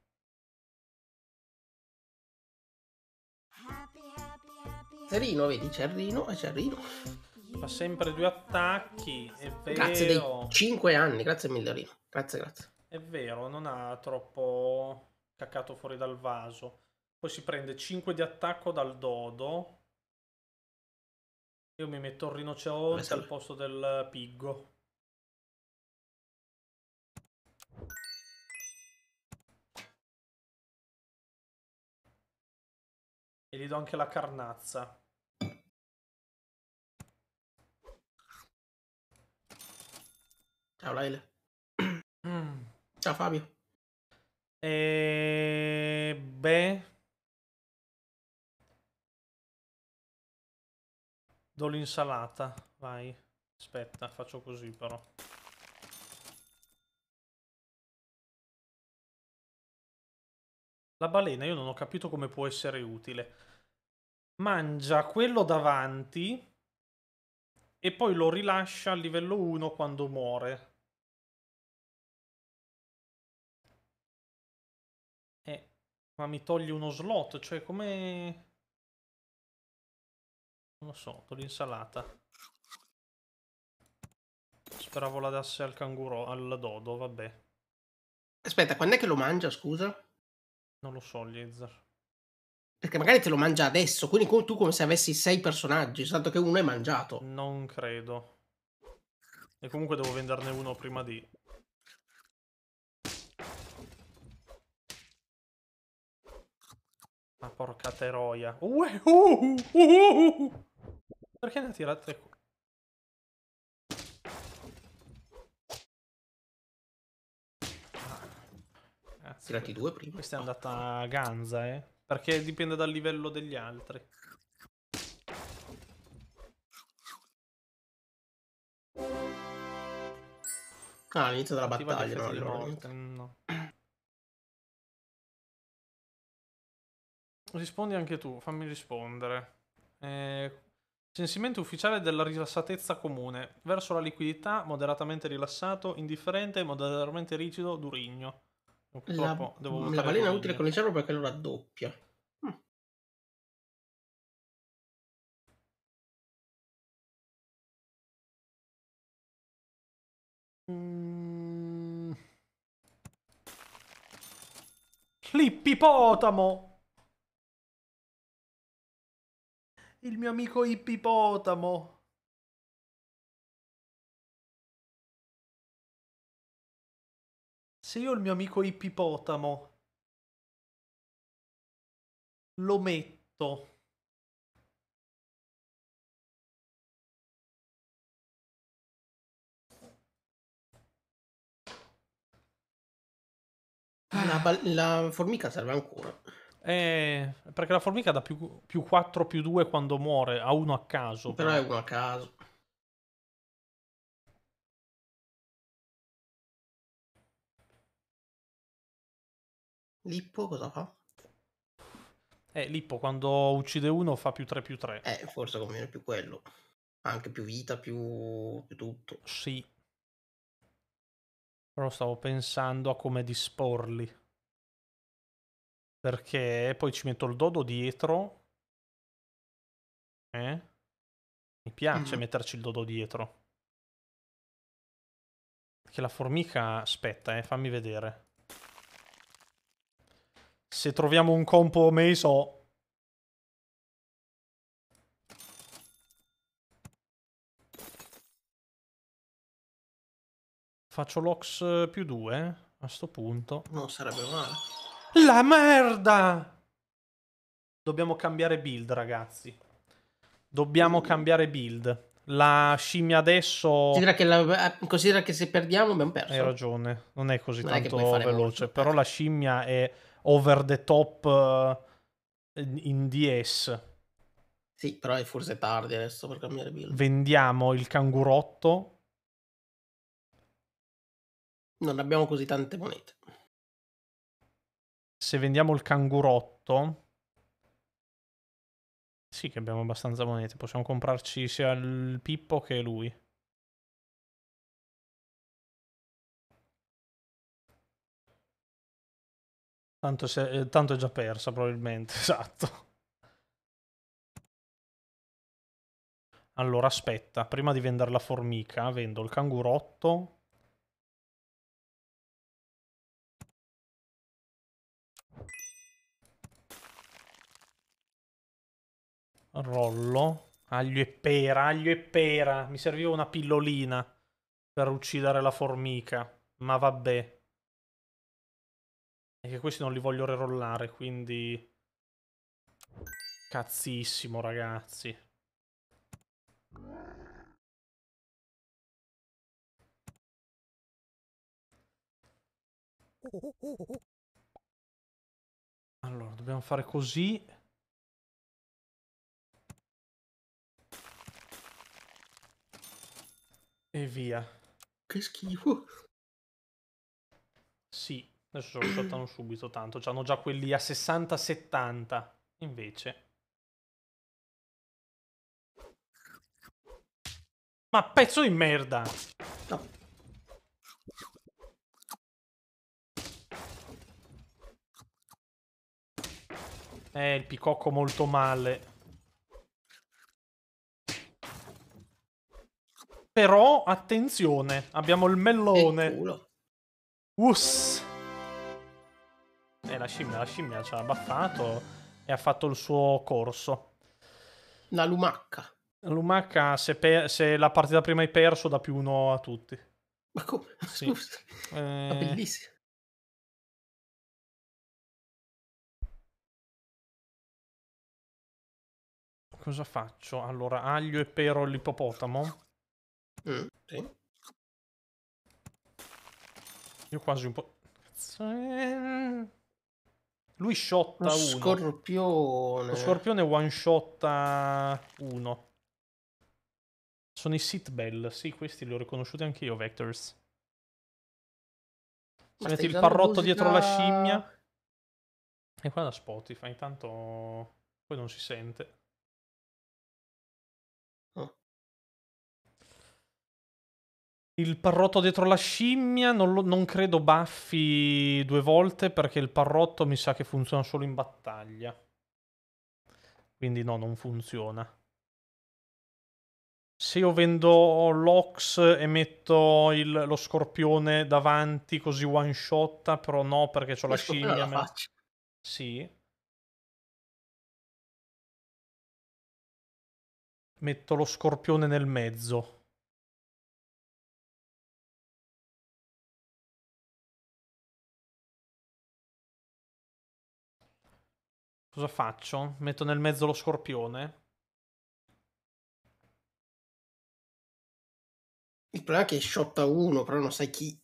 C'è Rino, vedi, C'è Rino e eh, c'è Rino. Fa sempre due attacchi, è vero. Grazie dei 5 anni, grazie mille Rino. Grazie, grazie. È vero, non ha troppo caccato fuori dal vaso. Poi si prende 5 di attacco dal dodo io mi metto il rinoceronte al posto del piggo. E gli do anche la carnazza. Ciao Laile. Mm. Ciao Fabio. E... Beh... Do l'insalata, vai. Aspetta, faccio così però. La balena io non ho capito come può essere utile. Mangia quello davanti e poi lo rilascia a livello 1 quando muore. Eh, ma mi toglie uno slot, cioè come... Non lo so, ho l'insalata. Speravo la dasse al canguro, al dodo, vabbè. Aspetta, quando è che lo mangia, scusa? Non lo so, Lizard. Perché magari te lo mangia adesso, quindi tu come se avessi sei personaggi, soltanto che uno è mangiato. Non credo. E comunque devo venderne uno prima di... Ma porca teroia. Uh, uh, uh, uh, uh. Perché ne ha tirate tre cucchi? Ah, Tirati due prima. Questa è andata a ganza, eh. Perché dipende dal livello degli altri. Ah, all'inizio della Attiva battaglia. Non morte, no. Rispondi anche tu, fammi rispondere. Eh, Sensimento ufficiale della rilassatezza comune, verso la liquidità moderatamente rilassato, indifferente, moderatamente rigido, durigno. Purtroppo la, la balena è utile con il cervo perché lo raddoppia. Hm. Mm. mm. Il mio amico ippopotamo. Se io il mio amico ippopotamo lo metto la, la formica serve ancora. Eh, perché la formica dà più, più 4 più 2 quando muore, a uno a caso. Però, però. è uno a caso. Lippo cosa fa? Eh, Lippo quando uccide uno fa più 3 più 3. Eh, forse conviene più quello. Anche più vita, più, più tutto. Sì. Però stavo pensando a come disporli. Perché poi ci metto il dodo dietro. Eh? Mi piace mm. metterci il dodo dietro. che la formica... Aspetta, eh, fammi vedere. Se troviamo un compo meso... Faccio l'ox più 2 eh, a sto punto. Non sarebbe male. La merda! Dobbiamo cambiare build, ragazzi. Dobbiamo cambiare build. La scimmia adesso. Considera che, la... Eh, considera che se perdiamo abbiamo perso. Hai ragione, non è così non tanto è veloce. Molto. Però la scimmia è over the top eh, in DS. Sì, però è forse tardi adesso per cambiare build. Vendiamo il cangurotto. Non abbiamo così tante monete se vendiamo il cangurotto, sì che abbiamo abbastanza monete, possiamo comprarci sia il Pippo che lui. Tanto, se, eh, tanto è già persa probabilmente, esatto. Allora aspetta, prima di vendere la formica vendo il cangurotto, Rollo. Aglio e pera, aglio e pera. Mi serviva una pillolina per uccidere la formica. Ma vabbè. E che questi non li voglio rerollare, quindi... Cazzissimo, ragazzi. Allora, dobbiamo fare così. E via. Che schifo. Sì, adesso lo saltano subito tanto. Hanno già quelli a 60-70. Invece. Ma pezzo di merda! No. Eh, il picocco molto male. Però, attenzione, abbiamo il mellone. Us. E eh, la scimmia, la scimmia ci ha baffato e ha fatto il suo corso. La lumacca. La lumacca, se, per, se la partita prima hai perso, dà più uno a tutti. Ma come? Sì. Scusa. Eh... Ma bellissimo. cosa faccio? Allora, aglio e pero l'ippopotamo. Io quasi un po'. Eh. Lui shotta uno. Scorpione. Lo scorpione one shotta uno. Sono i Sitbell. Sì, questi li ho riconosciuti anche io, Vectors. Se metti il parrotto musica... dietro la scimmia. E qua da Spotify, intanto poi non si sente. Il parrotto dietro la scimmia, non, lo, non, credo baffi due volte perché il parrotto mi sa che funziona solo in battaglia. Quindi no, non funziona. Se io vendo l'ox e metto il, lo scorpione davanti così one shot, però no perché ho la scimmia. La me... Sì. Metto lo scorpione nel mezzo. Cosa faccio? Metto nel mezzo lo scorpione. Il problema è che shotta uno, però non sai chi.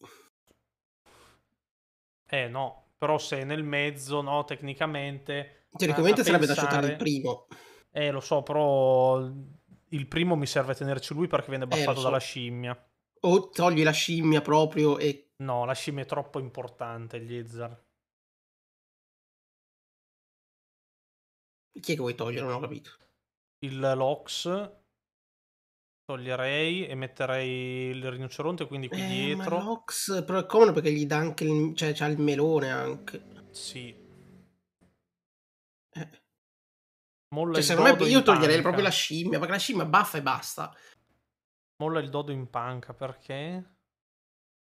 Eh no, però se è nel mezzo, no, tecnicamente... Teoricamente sarebbe pensare... da shottare il primo. Eh lo so, però il primo mi serve tenerci lui perché viene baffato eh, so. dalla scimmia. O togli la scimmia proprio e... No, la scimmia è troppo importante, gli Ezzar. Chi è che vuoi togliere? Non ho capito. Il Lox toglierei e metterei il rinoceronte quindi qui eh, dietro. Ma Lox però è comodo perché gli dà anche il, cioè, c'ha il melone anche. Sì. Eh. Molla cioè, secondo me io toglierei panca. proprio la scimmia perché la scimmia baffa e basta. Molla il dodo in panca perché?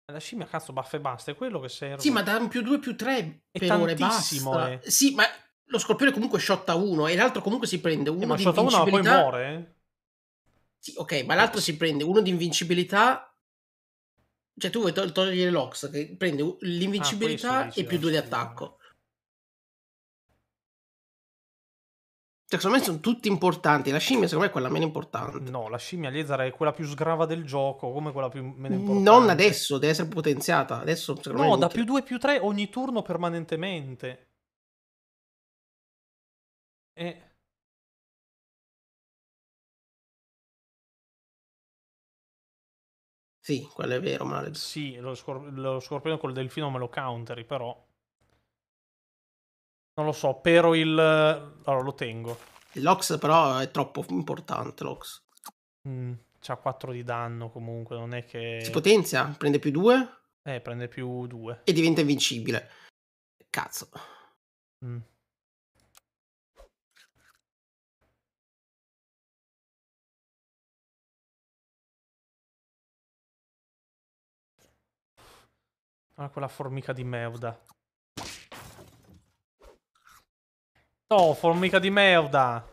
Eh, la scimmia cazzo baffa e basta, è quello che serve. Sì, ma da un più 2 più 3 per ore basta. Eh. Sì, ma lo scorpione comunque shotta uno e l'altro comunque si prende eh, uno eh, ma di shotta uno poi muore? Eh. Sì, ok, ma l'altro si prende uno di invincibilità. Cioè, tu vuoi togliere l'Ox che prende l'invincibilità ah, e più due di eh, attacco. Cioè, secondo me sono tutti importanti. La scimmia, secondo me, è quella meno importante. No, la scimmia Liezara è quella più sgrava del gioco. Come quella più meno importante? Non adesso, deve essere potenziata. Adesso, no, da più 2 più 3 ogni turno permanentemente. E... Eh. Sì, quello è vero, Maled. Sì, lo, scor- lo scorpione col delfino me lo counteri, però... Non lo so, però il... Allora, lo tengo. L'Ox però è troppo importante, l'Ox. Mm, c'ha 4 di danno comunque, non è che... Si potenzia? Prende più 2? Eh, prende più 2. E diventa invincibile. Cazzo. Mm. Ah, quella formica di merda. No, formica di merda!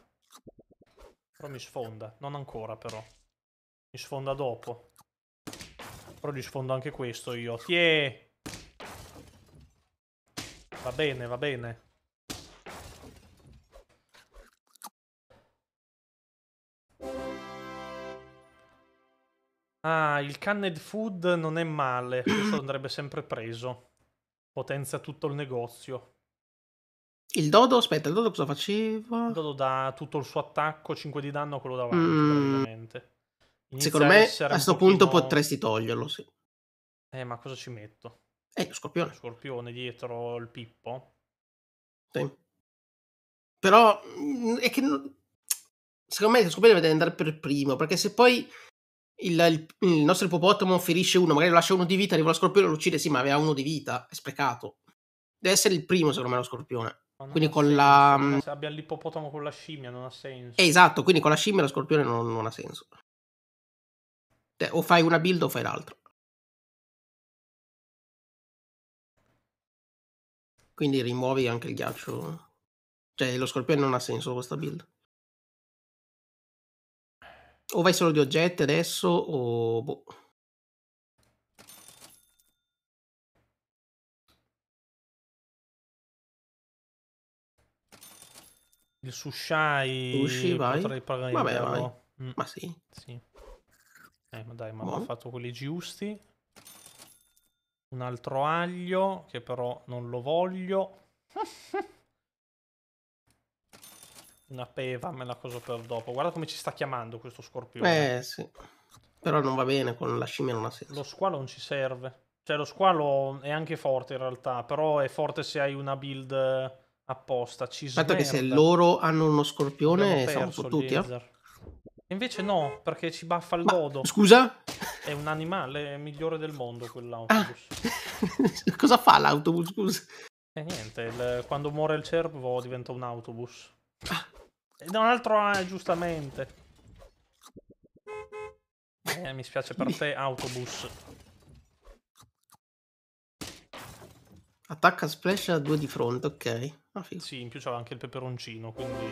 Però mi sfonda. Non ancora, però. Mi sfonda dopo. Però gli sfondo anche questo io. Tiè! Va bene, va bene. Ah, il canned food non è male, questo andrebbe sempre preso. Potenza tutto il negozio. Il dodo, aspetta, il dodo cosa faceva? Il dodo dà tutto il suo attacco, 5 di danno a quello davanti, mm. praticamente. Inizia Secondo me a questo pochino... punto potresti toglierlo, sì. Eh, ma cosa ci metto? Eh, lo scorpione. Lo scorpione dietro il pippo. Sì. Però mm, è che secondo me lo scorpione deve andare per primo, perché se poi il, il, il, nostro ippopotamo ferisce uno, magari lo lascia uno di vita, arriva lo scorpione e lo uccide, sì, ma aveva uno di vita, è sprecato. Deve essere il primo, secondo me, lo scorpione. quindi con senso, la. Se mm, abbia l'ippopotamo con la scimmia, non ha senso. esatto, quindi con la scimmia e lo scorpione non, non ha senso. o fai una build o fai l'altra. Quindi rimuovi anche il ghiaccio. Cioè, lo scorpione non ha senso questa build. O vai solo di oggetti adesso o... Boh. Il sushi, sushi vai. potrei pagare Vabbè, vai. Mm. Ma sì. sì. Eh, ma dai, ma Buon. ho fatto quelli giusti. Un altro aglio, che però non lo voglio. Una peva me la coso per dopo. Guarda come ci sta chiamando questo scorpione. Eh sì. Però non va bene, con la scimmia non ha senso. Lo squalo non ci serve. Cioè lo squalo è anche forte in realtà, però è forte se hai una build apposta. Ci Aspetta smerda. che se loro hanno uno scorpione siamo fottuti, eh? Invece no, perché ci baffa il Ma, dodo. Scusa? È un animale migliore del mondo quell'autobus. Ah. Cosa fa l'autobus, scusa? E eh, niente, il, quando muore il cervo diventa un autobus. E un altro A, eh, giustamente. Eh, mi spiace per te, autobus. Attacca splash a due di fronte, ok. Ah, sì, in più c'è anche il peperoncino, quindi...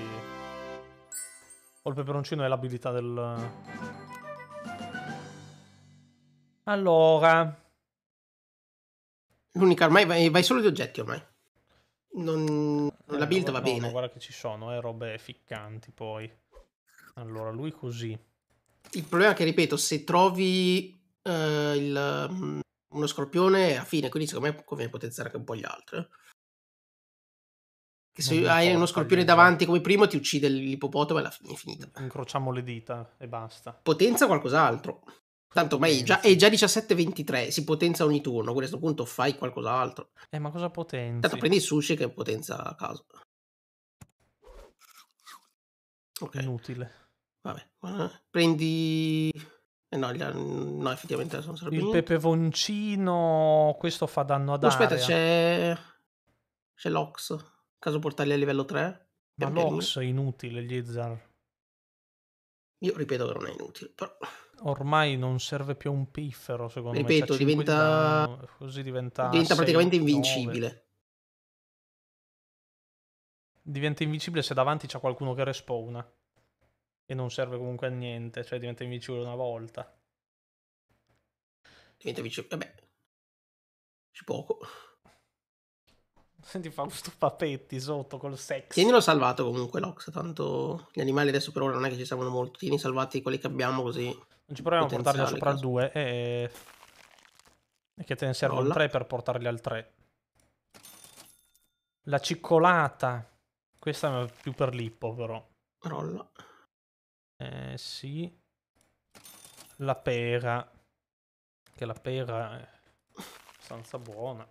O il peperoncino è l'abilità del... Allora... L'unica, ormai vai, vai, solo di oggetti ormai. Non... Eh, la build va no, bene. guarda che ci sono, eh, robe ficcanti poi. Allora, lui così. Il problema è che, ripeto, se trovi eh, il, mm, uno scorpione a fine, quindi secondo me conviene potenziare anche un po' gli altri. Eh. Che se hai uno scorpione davanti come primo ti uccide l'ippopotamo e la fine è finita. Incrociamo le dita e basta. Potenza qualcos'altro. Tanto ma è già, è già 17-23, si potenza ogni turno, a questo punto fai qualcos'altro. Eh, ma cosa potenza? Tanto prendi il sushi che potenza a caso. Ok. Inutile. Vabbè, eh, prendi... Eh no, gli... no, effettivamente non sarebbe Il niente. peperoncino, questo fa danno ad no, oh, Aspetta, c'è... C'è l'Ox. Caso portarli a livello 3. Ma l'Ox è inutile, gli Zar. Io ripeto che non è inutile, però ormai non serve più un piffero, secondo Ripeto, me. Ripeto, cioè, diventa... così diventa... diventa 6, praticamente 9. invincibile. Diventa invincibile se davanti c'è qualcuno che respawna. E non serve comunque a niente, cioè diventa invincibile una volta. Diventa invincibile... Vabbè. C'è poco. Senti Fausto Papetti sotto col sex. Tienilo salvato comunque, Lox. Tanto gli animali adesso per ora non è che ci servono molto. Tieni salvati quelli che abbiamo così non ci proviamo a portarli sopra caso. il 2 e... e che te ne servono Rolla. 3 per portarli al 3. La ciccolata. Questa è più per Lippo però. Rolla. Eh sì. La pera. Che la pera è abbastanza buona.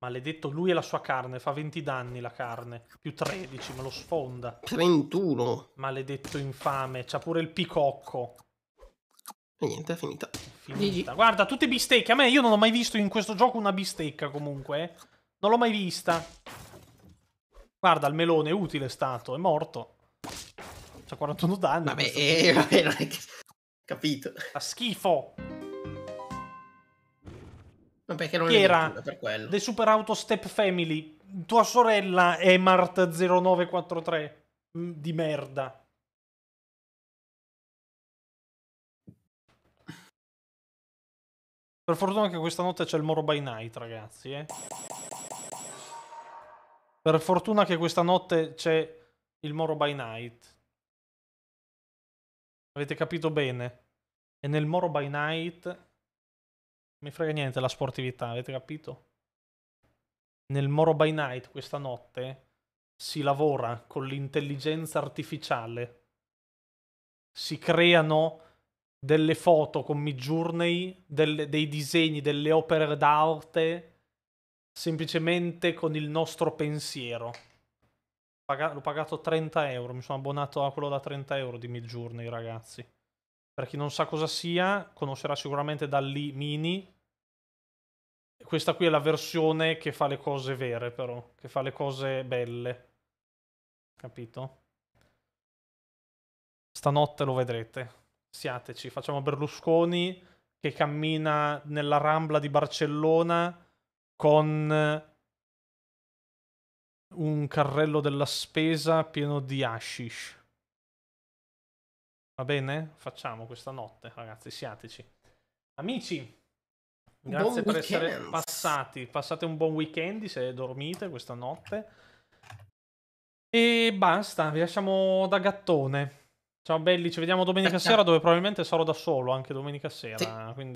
Maledetto, lui e la sua carne, fa 20 danni la carne, più 13, me lo sfonda. 31. Maledetto infame, c'ha pure il picocco. E niente, è finita. finita. Guarda, tutte bistecche, a me io non ho mai visto in questo gioco una bistecca comunque, eh. Non l'ho mai vista. Guarda, il melone utile è stato, è morto. C'ha 41 danni. Vabbè, eh, vabbè, Capito. Fa schifo. Ma perché non che era per quello. The Super Auto Step Family. Tua sorella è Mart0943. Mm, di merda. Per fortuna che questa notte c'è il Moro by Night, ragazzi. Eh. Per fortuna che questa notte c'è il Moro by Night. Avete capito bene. E nel Moro by Night mi frega niente la sportività, avete capito? Nel Moro by Night questa notte si lavora con l'intelligenza artificiale. Si creano delle foto con Midjourney, dei disegni, delle opere d'arte, semplicemente con il nostro pensiero. l'ho pagato 30 euro, mi sono abbonato a quello da 30 euro di Midjourney, ragazzi. Per chi non sa cosa sia, conoscerà sicuramente dall'I Mini. Questa qui è la versione che fa le cose vere, però, che fa le cose belle. Capito? Stanotte lo vedrete. Siateci, facciamo Berlusconi che cammina nella Rambla di Barcellona con un carrello della spesa pieno di hashish. Va bene? Facciamo questa notte, ragazzi, siateci. Amici, grazie buon per weekend. essere passati. Passate un buon weekend se dormite questa notte. E basta, vi lasciamo da gattone. Ciao belli, ci vediamo domenica sera dove probabilmente sarò da solo anche domenica sera. Sì. Quindi